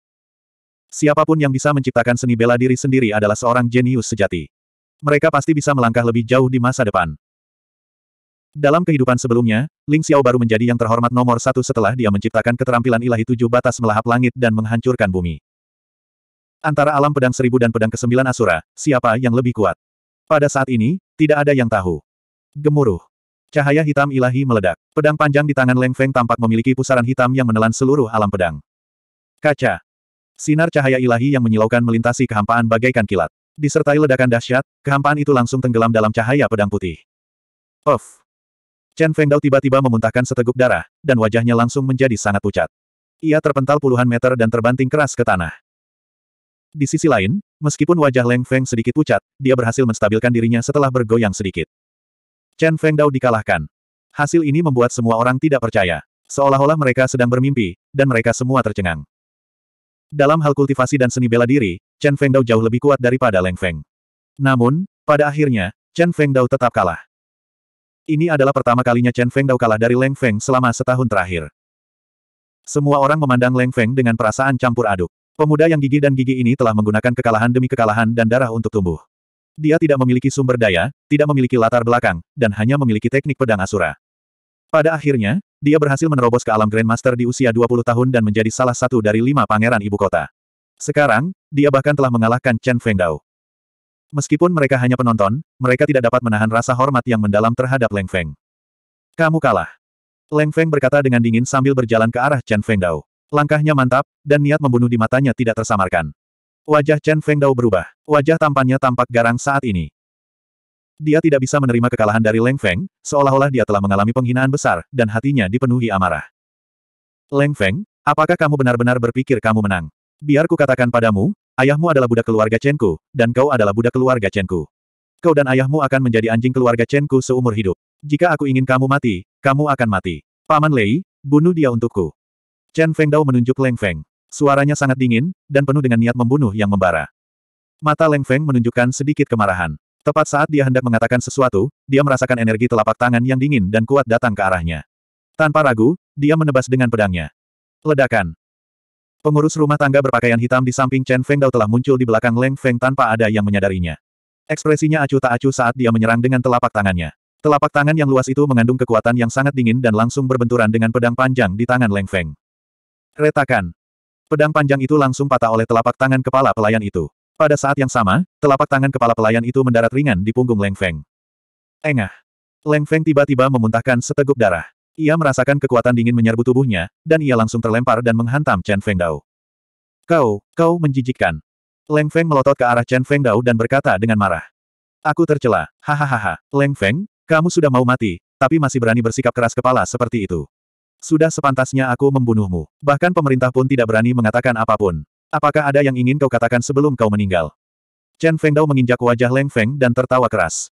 Siapapun yang bisa menciptakan seni bela diri sendiri adalah seorang jenius sejati. Mereka pasti bisa melangkah lebih jauh di masa depan. Dalam kehidupan sebelumnya, Ling Xiao baru menjadi yang terhormat nomor satu setelah dia menciptakan keterampilan ilahi tujuh batas melahap langit dan menghancurkan bumi. Antara alam pedang seribu dan pedang kesembilan asura, siapa yang lebih kuat? Pada saat ini, tidak ada yang tahu. Gemuruh. Cahaya hitam ilahi meledak. Pedang panjang di tangan Leng Feng tampak memiliki pusaran hitam yang menelan seluruh alam pedang. Kaca. Sinar cahaya ilahi yang menyilaukan melintasi kehampaan bagaikan kilat. Disertai ledakan dahsyat, kehampaan itu langsung tenggelam dalam cahaya pedang putih. Of. Chen Feng Dao tiba-tiba memuntahkan seteguk darah, dan wajahnya langsung menjadi sangat pucat. Ia terpental puluhan meter dan terbanting keras ke tanah. Di sisi lain, Meskipun wajah Leng Feng sedikit pucat, dia berhasil menstabilkan dirinya setelah bergoyang sedikit. Chen Feng Dao dikalahkan. Hasil ini membuat semua orang tidak percaya. Seolah-olah mereka sedang bermimpi, dan mereka semua tercengang. Dalam hal kultivasi dan seni bela diri, Chen Feng Dao jauh lebih kuat daripada Leng Feng. Namun, pada akhirnya, Chen Feng Dao tetap kalah. Ini adalah pertama kalinya Chen Feng Dao kalah dari Leng Feng selama setahun terakhir. Semua orang memandang Leng Feng dengan perasaan campur aduk. Pemuda yang gigih dan gigi ini telah menggunakan kekalahan demi kekalahan dan darah untuk tumbuh. Dia tidak memiliki sumber daya, tidak memiliki latar belakang, dan hanya memiliki teknik pedang Asura. Pada akhirnya, dia berhasil menerobos ke alam Grandmaster di usia 20 tahun dan menjadi salah satu dari lima pangeran ibu kota. Sekarang, dia bahkan telah mengalahkan Chen Fengdao. Meskipun mereka hanya penonton, mereka tidak dapat menahan rasa hormat yang mendalam terhadap Leng Feng. Kamu kalah. Leng Feng berkata dengan dingin sambil berjalan ke arah Chen Fengdao. Langkahnya mantap, dan niat membunuh di matanya tidak tersamarkan. Wajah Chen Fengdao berubah. Wajah tampannya tampak garang saat ini. Dia tidak bisa menerima kekalahan dari Leng Feng, seolah-olah dia telah mengalami penghinaan besar, dan hatinya dipenuhi amarah. Leng Feng, apakah kamu benar-benar berpikir kamu menang? Biar ku katakan padamu, ayahmu adalah budak keluarga Chenku, dan kau adalah budak keluarga Chenku. Kau dan ayahmu akan menjadi anjing keluarga Chenku seumur hidup. Jika aku ingin kamu mati, kamu akan mati. Paman Lei, bunuh dia untukku. Chen Fengdao menunjuk Leng Feng. Suaranya sangat dingin, dan penuh dengan niat membunuh yang membara. Mata Leng Feng menunjukkan sedikit kemarahan. Tepat saat dia hendak mengatakan sesuatu, dia merasakan energi telapak tangan yang dingin dan kuat datang ke arahnya. Tanpa ragu, dia menebas dengan pedangnya. Ledakan. Pengurus rumah tangga berpakaian hitam di samping Chen Fengdao telah muncul di belakang Leng Feng tanpa ada yang menyadarinya. Ekspresinya acuh tak acuh saat dia menyerang dengan telapak tangannya. Telapak tangan yang luas itu mengandung kekuatan yang sangat dingin dan langsung berbenturan dengan pedang panjang di tangan Leng Feng. Retakan. Pedang panjang itu langsung patah oleh telapak tangan kepala pelayan itu. Pada saat yang sama, telapak tangan kepala pelayan itu mendarat ringan di punggung Leng Feng. Engah. Leng Feng tiba-tiba memuntahkan seteguk darah. Ia merasakan kekuatan dingin menyerbu tubuhnya, dan ia langsung terlempar dan menghantam Chen Feng Dao. Kau, kau menjijikkan. Leng Feng melotot ke arah Chen Feng Dao dan berkata dengan marah. Aku tercela, hahaha, Leng Feng, kamu sudah mau mati, tapi masih berani bersikap keras kepala seperti itu. Sudah sepantasnya aku membunuhmu. Bahkan pemerintah pun tidak berani mengatakan apapun. Apakah ada yang ingin kau katakan sebelum kau meninggal? Chen Fengdao menginjak wajah Leng Feng dan tertawa keras.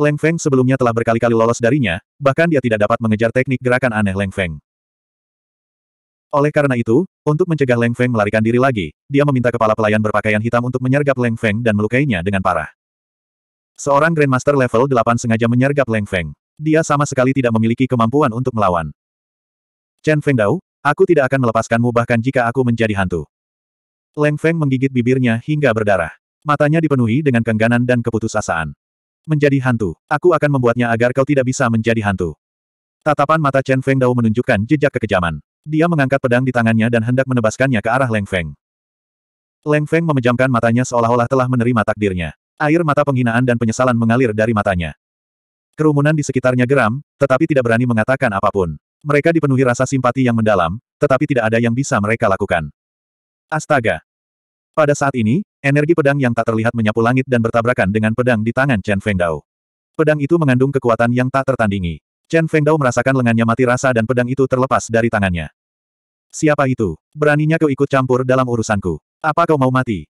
Leng Feng sebelumnya telah berkali-kali lolos darinya, bahkan dia tidak dapat mengejar teknik gerakan aneh Leng Feng. Oleh karena itu, untuk mencegah Leng Feng melarikan diri lagi, dia meminta kepala pelayan berpakaian hitam untuk menyergap Leng Feng dan melukainya dengan parah. Seorang Grandmaster level 8 sengaja menyergap Leng Feng. Dia sama sekali tidak memiliki kemampuan untuk melawan. Chen Fengdao, aku tidak akan melepaskanmu bahkan jika aku menjadi hantu. Leng Feng menggigit bibirnya hingga berdarah. Matanya dipenuhi dengan kengganan dan keputusasaan. Menjadi hantu, aku akan membuatnya agar kau tidak bisa menjadi hantu. Tatapan mata Chen Fengdao menunjukkan jejak kekejaman. Dia mengangkat pedang di tangannya dan hendak menebaskannya ke arah Leng Feng. Leng Feng memejamkan matanya seolah-olah telah menerima takdirnya. Air mata penghinaan dan penyesalan mengalir dari matanya. Kerumunan di sekitarnya geram, tetapi tidak berani mengatakan apapun. Mereka dipenuhi rasa simpati yang mendalam, tetapi tidak ada yang bisa mereka lakukan. Astaga! Pada saat ini, energi pedang yang tak terlihat menyapu langit dan bertabrakan dengan pedang di tangan Chen Fengdao. Pedang itu mengandung kekuatan yang tak tertandingi. Chen Fengdao merasakan lengannya mati rasa dan pedang itu terlepas dari tangannya. Siapa itu? Beraninya kau ikut campur dalam urusanku. Apa kau mau mati?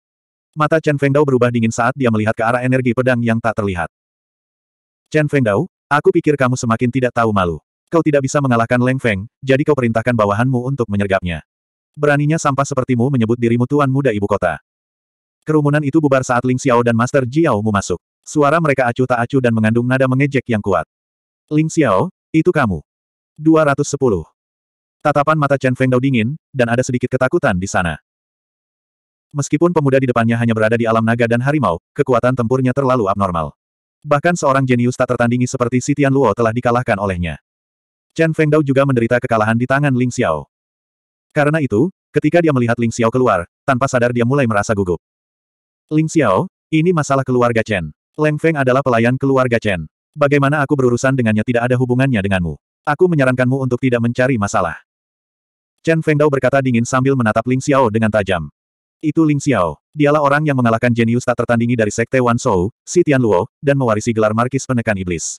Mata Chen Fengdao berubah dingin saat dia melihat ke arah energi pedang yang tak terlihat. Chen Fengdao, aku pikir kamu semakin tidak tahu malu. Kau tidak bisa mengalahkan Leng Feng, jadi kau perintahkan bawahanmu untuk menyergapnya. Beraninya sampah sepertimu menyebut dirimu tuan muda ibu kota. Kerumunan itu bubar saat Ling Xiao dan Master Jiao mu masuk. Suara mereka acuh tak acuh dan mengandung nada mengejek yang kuat. Ling Xiao, itu kamu. 210. Tatapan mata Chen Feng Dao dingin, dan ada sedikit ketakutan di sana. Meskipun pemuda di depannya hanya berada di alam naga dan harimau, kekuatan tempurnya terlalu abnormal. Bahkan seorang jenius tak tertandingi seperti Sitian Luo telah dikalahkan olehnya. Chen Fengdao juga menderita kekalahan di tangan Ling Xiao. Karena itu, ketika dia melihat Ling Xiao keluar, tanpa sadar dia mulai merasa gugup. Ling Xiao, ini masalah keluarga Chen. Leng Feng adalah pelayan keluarga Chen. Bagaimana aku berurusan dengannya tidak ada hubungannya denganmu. Aku menyarankanmu untuk tidak mencari masalah. Chen Fengdao berkata dingin sambil menatap Ling Xiao dengan tajam. Itu Ling Xiao. Dialah orang yang mengalahkan jenius tak tertandingi dari Sekte Wan Shou, Si Tian Luo, dan mewarisi gelar Markis Penekan Iblis.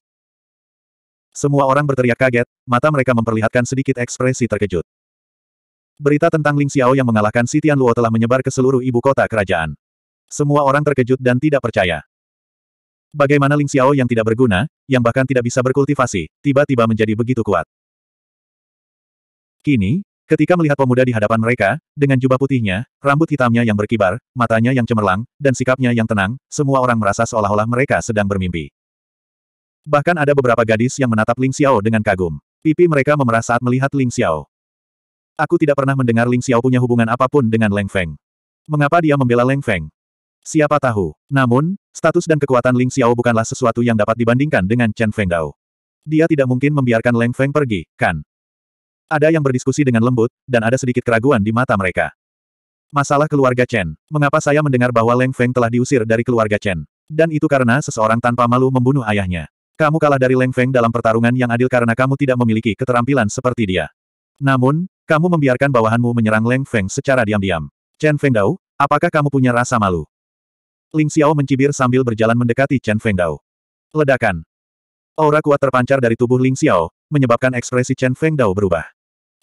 Semua orang berteriak kaget, mata mereka memperlihatkan sedikit ekspresi terkejut. Berita tentang Ling Xiao yang mengalahkan Si Tianluo telah menyebar ke seluruh ibu kota kerajaan. Semua orang terkejut dan tidak percaya. Bagaimana Ling Xiao yang tidak berguna, yang bahkan tidak bisa berkultivasi, tiba-tiba menjadi begitu kuat. Kini, ketika melihat pemuda di hadapan mereka, dengan jubah putihnya, rambut hitamnya yang berkibar, matanya yang cemerlang, dan sikapnya yang tenang, semua orang merasa seolah-olah mereka sedang bermimpi. Bahkan ada beberapa gadis yang menatap Ling Xiao dengan kagum. Pipi mereka memerah saat melihat Ling Xiao. Aku tidak pernah mendengar Ling Xiao punya hubungan apapun dengan Leng Feng. Mengapa dia membela Leng Feng? Siapa tahu. Namun, status dan kekuatan Ling Xiao bukanlah sesuatu yang dapat dibandingkan dengan Chen Feng Dao. Dia tidak mungkin membiarkan Leng Feng pergi, kan? Ada yang berdiskusi dengan lembut, dan ada sedikit keraguan di mata mereka. Masalah keluarga Chen. Mengapa saya mendengar bahwa Leng Feng telah diusir dari keluarga Chen? Dan itu karena seseorang tanpa malu membunuh ayahnya. Kamu kalah dari Leng Feng dalam pertarungan yang adil karena kamu tidak memiliki keterampilan seperti dia. Namun, kamu membiarkan bawahanmu menyerang Leng Feng secara diam-diam. Chen Fengdao, apakah kamu punya rasa malu? Ling Xiao mencibir sambil berjalan mendekati Chen Fengdao. Ledakan. Aura kuat terpancar dari tubuh Ling Xiao, menyebabkan ekspresi Chen Fengdao berubah.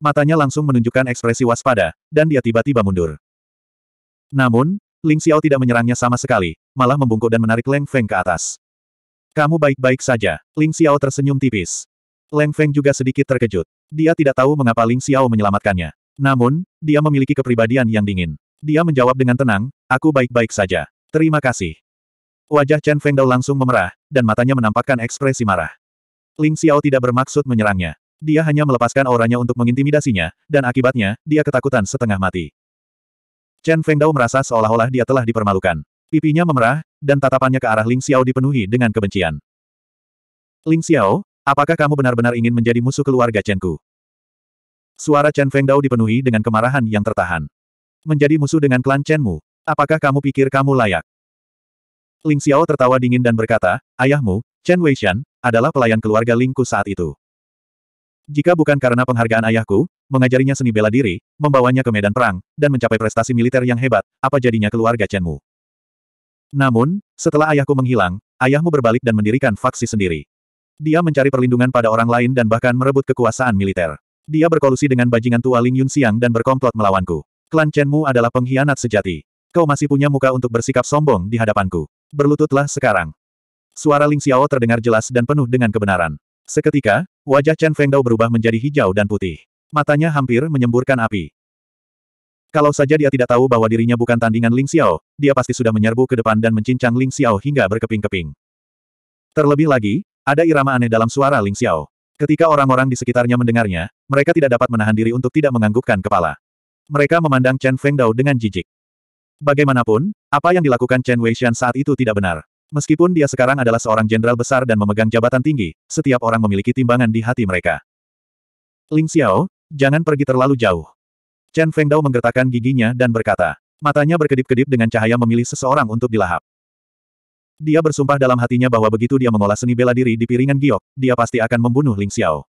Matanya langsung menunjukkan ekspresi waspada, dan dia tiba-tiba mundur. Namun, Ling Xiao tidak menyerangnya sama sekali, malah membungkuk dan menarik Leng Feng ke atas. Kamu baik-baik saja. Ling Xiao tersenyum tipis. Leng Feng juga sedikit terkejut. Dia tidak tahu mengapa Ling Xiao menyelamatkannya. Namun, dia memiliki kepribadian yang dingin. Dia menjawab dengan tenang, aku baik-baik saja. Terima kasih. Wajah Chen Feng Dao langsung memerah, dan matanya menampakkan ekspresi marah. Ling Xiao tidak bermaksud menyerangnya. Dia hanya melepaskan auranya untuk mengintimidasinya, dan akibatnya, dia ketakutan setengah mati. Chen Feng Dao merasa seolah-olah dia telah dipermalukan. Pipinya memerah, dan tatapannya ke arah Ling Xiao dipenuhi dengan kebencian. Ling Xiao, apakah kamu benar-benar ingin menjadi musuh keluarga Chenku? Suara Chen Feng Dao dipenuhi dengan kemarahan yang tertahan. Menjadi musuh dengan klan Chenmu, apakah kamu pikir kamu layak? Ling Xiao tertawa dingin dan berkata, ayahmu, Chen Weishan, adalah pelayan keluarga Lingku saat itu. Jika bukan karena penghargaan ayahku, mengajarinya seni bela diri, membawanya ke medan perang, dan mencapai prestasi militer yang hebat, apa jadinya keluarga Chenmu? Namun, setelah ayahku menghilang, ayahmu berbalik dan mendirikan faksi sendiri. Dia mencari perlindungan pada orang lain dan bahkan merebut kekuasaan militer. Dia berkolusi dengan bajingan tua Ling Yun Xiang dan berkomplot melawanku. Klan Chenmu adalah pengkhianat sejati. Kau masih punya muka untuk bersikap sombong di hadapanku. Berlututlah sekarang. Suara Ling Xiao terdengar jelas dan penuh dengan kebenaran. Seketika, wajah Chen Fengdao berubah menjadi hijau dan putih. Matanya hampir menyemburkan api. Kalau saja dia tidak tahu bahwa dirinya bukan tandingan Ling Xiao, dia pasti sudah menyerbu ke depan dan mencincang Ling Xiao hingga berkeping-keping. Terlebih lagi, ada irama aneh dalam suara Ling Xiao. Ketika orang-orang di sekitarnya mendengarnya, mereka tidak dapat menahan diri untuk tidak menganggukkan kepala. Mereka memandang Chen Feng Dao dengan jijik. Bagaimanapun, apa yang dilakukan Chen Weishan saat itu tidak benar. Meskipun dia sekarang adalah seorang jenderal besar dan memegang jabatan tinggi, setiap orang memiliki timbangan di hati mereka. Ling Xiao, jangan pergi terlalu jauh. Chen Fengdao menggertakkan giginya dan berkata. Matanya berkedip-kedip dengan cahaya memilih seseorang untuk dilahap. Dia bersumpah dalam hatinya bahwa begitu dia mengolah seni bela diri di piringan giok, dia pasti akan membunuh Ling Xiao.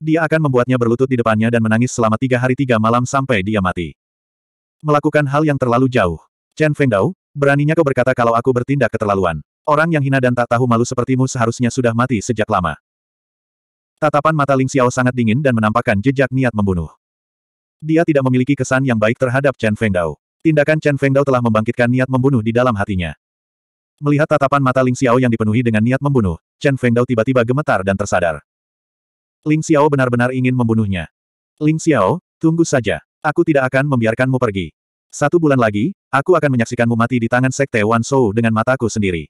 Dia akan membuatnya berlutut di depannya dan menangis selama tiga hari tiga malam sampai dia mati. Melakukan hal yang terlalu jauh. Chen Fengdao, beraninya kau berkata kalau aku bertindak keterlaluan. Orang yang hina dan tak tahu malu sepertimu seharusnya sudah mati sejak lama. Tatapan mata Ling Xiao sangat dingin dan menampakkan jejak niat membunuh. Dia tidak memiliki kesan yang baik terhadap Chen Fengdao. Tindakan Chen Fengdao telah membangkitkan niat membunuh di dalam hatinya. Melihat tatapan mata Ling Xiao yang dipenuhi dengan niat membunuh, Chen Fengdao tiba-tiba gemetar dan tersadar. Ling Xiao benar-benar ingin membunuhnya. Ling Xiao, tunggu saja. Aku tidak akan membiarkanmu pergi. Satu bulan lagi, aku akan menyaksikanmu mati di tangan Sekte Wan Shou dengan mataku sendiri.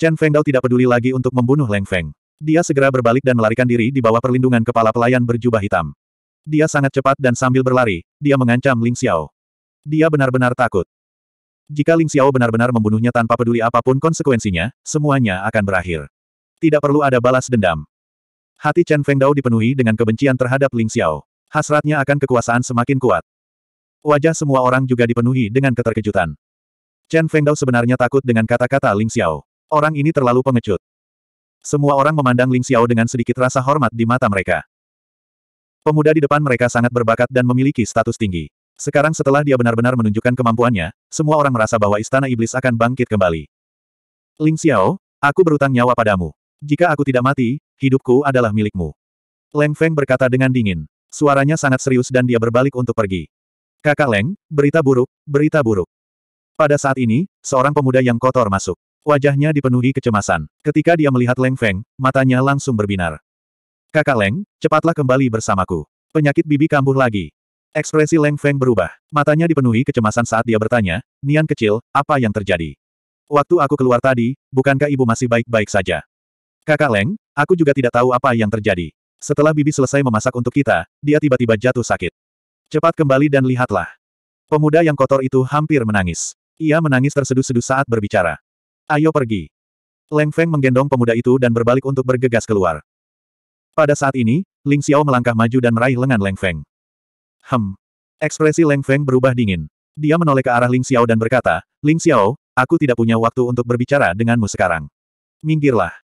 Chen Fengdao tidak peduli lagi untuk membunuh Leng Feng. Dia segera berbalik dan melarikan diri di bawah perlindungan kepala pelayan berjubah hitam. Dia sangat cepat dan sambil berlari, dia mengancam Ling Xiao. Dia benar-benar takut. Jika Ling Xiao benar-benar membunuhnya tanpa peduli apapun konsekuensinya, semuanya akan berakhir. Tidak perlu ada balas dendam. Hati Chen Fengdao dipenuhi dengan kebencian terhadap Ling Xiao. Hasratnya akan kekuasaan semakin kuat. Wajah semua orang juga dipenuhi dengan keterkejutan. Chen Fengdao sebenarnya takut dengan kata-kata Ling Xiao. Orang ini terlalu pengecut. Semua orang memandang Ling Xiao dengan sedikit rasa hormat di mata mereka. Pemuda di depan mereka sangat berbakat dan memiliki status tinggi. Sekarang setelah dia benar-benar menunjukkan kemampuannya, semua orang merasa bahwa istana iblis akan bangkit kembali. Ling Xiao, aku berutang nyawa padamu. Jika aku tidak mati, hidupku adalah milikmu. Leng Feng berkata dengan dingin. Suaranya sangat serius dan dia berbalik untuk pergi. Kakak Leng, berita buruk, berita buruk. Pada saat ini, seorang pemuda yang kotor masuk. Wajahnya dipenuhi kecemasan. Ketika dia melihat Leng Feng, matanya langsung berbinar. Kakak Leng, cepatlah kembali bersamaku. Penyakit bibi kambuh lagi. Ekspresi Leng Feng berubah. Matanya dipenuhi kecemasan saat dia bertanya, Nian kecil, apa yang terjadi? Waktu aku keluar tadi, bukankah ibu masih baik-baik saja? Kakak Leng, aku juga tidak tahu apa yang terjadi. Setelah bibi selesai memasak untuk kita, dia tiba-tiba jatuh sakit. Cepat kembali dan lihatlah. Pemuda yang kotor itu hampir menangis. Ia menangis terseduh-seduh saat berbicara. Ayo pergi. Leng Feng menggendong pemuda itu dan berbalik untuk bergegas keluar. Pada saat ini, Ling Xiao melangkah maju dan meraih lengan Leng Feng. Hem. Ekspresi Leng Feng berubah dingin. Dia menoleh ke arah Ling Xiao dan berkata, Ling Xiao, aku tidak punya waktu untuk berbicara denganmu sekarang. Minggirlah.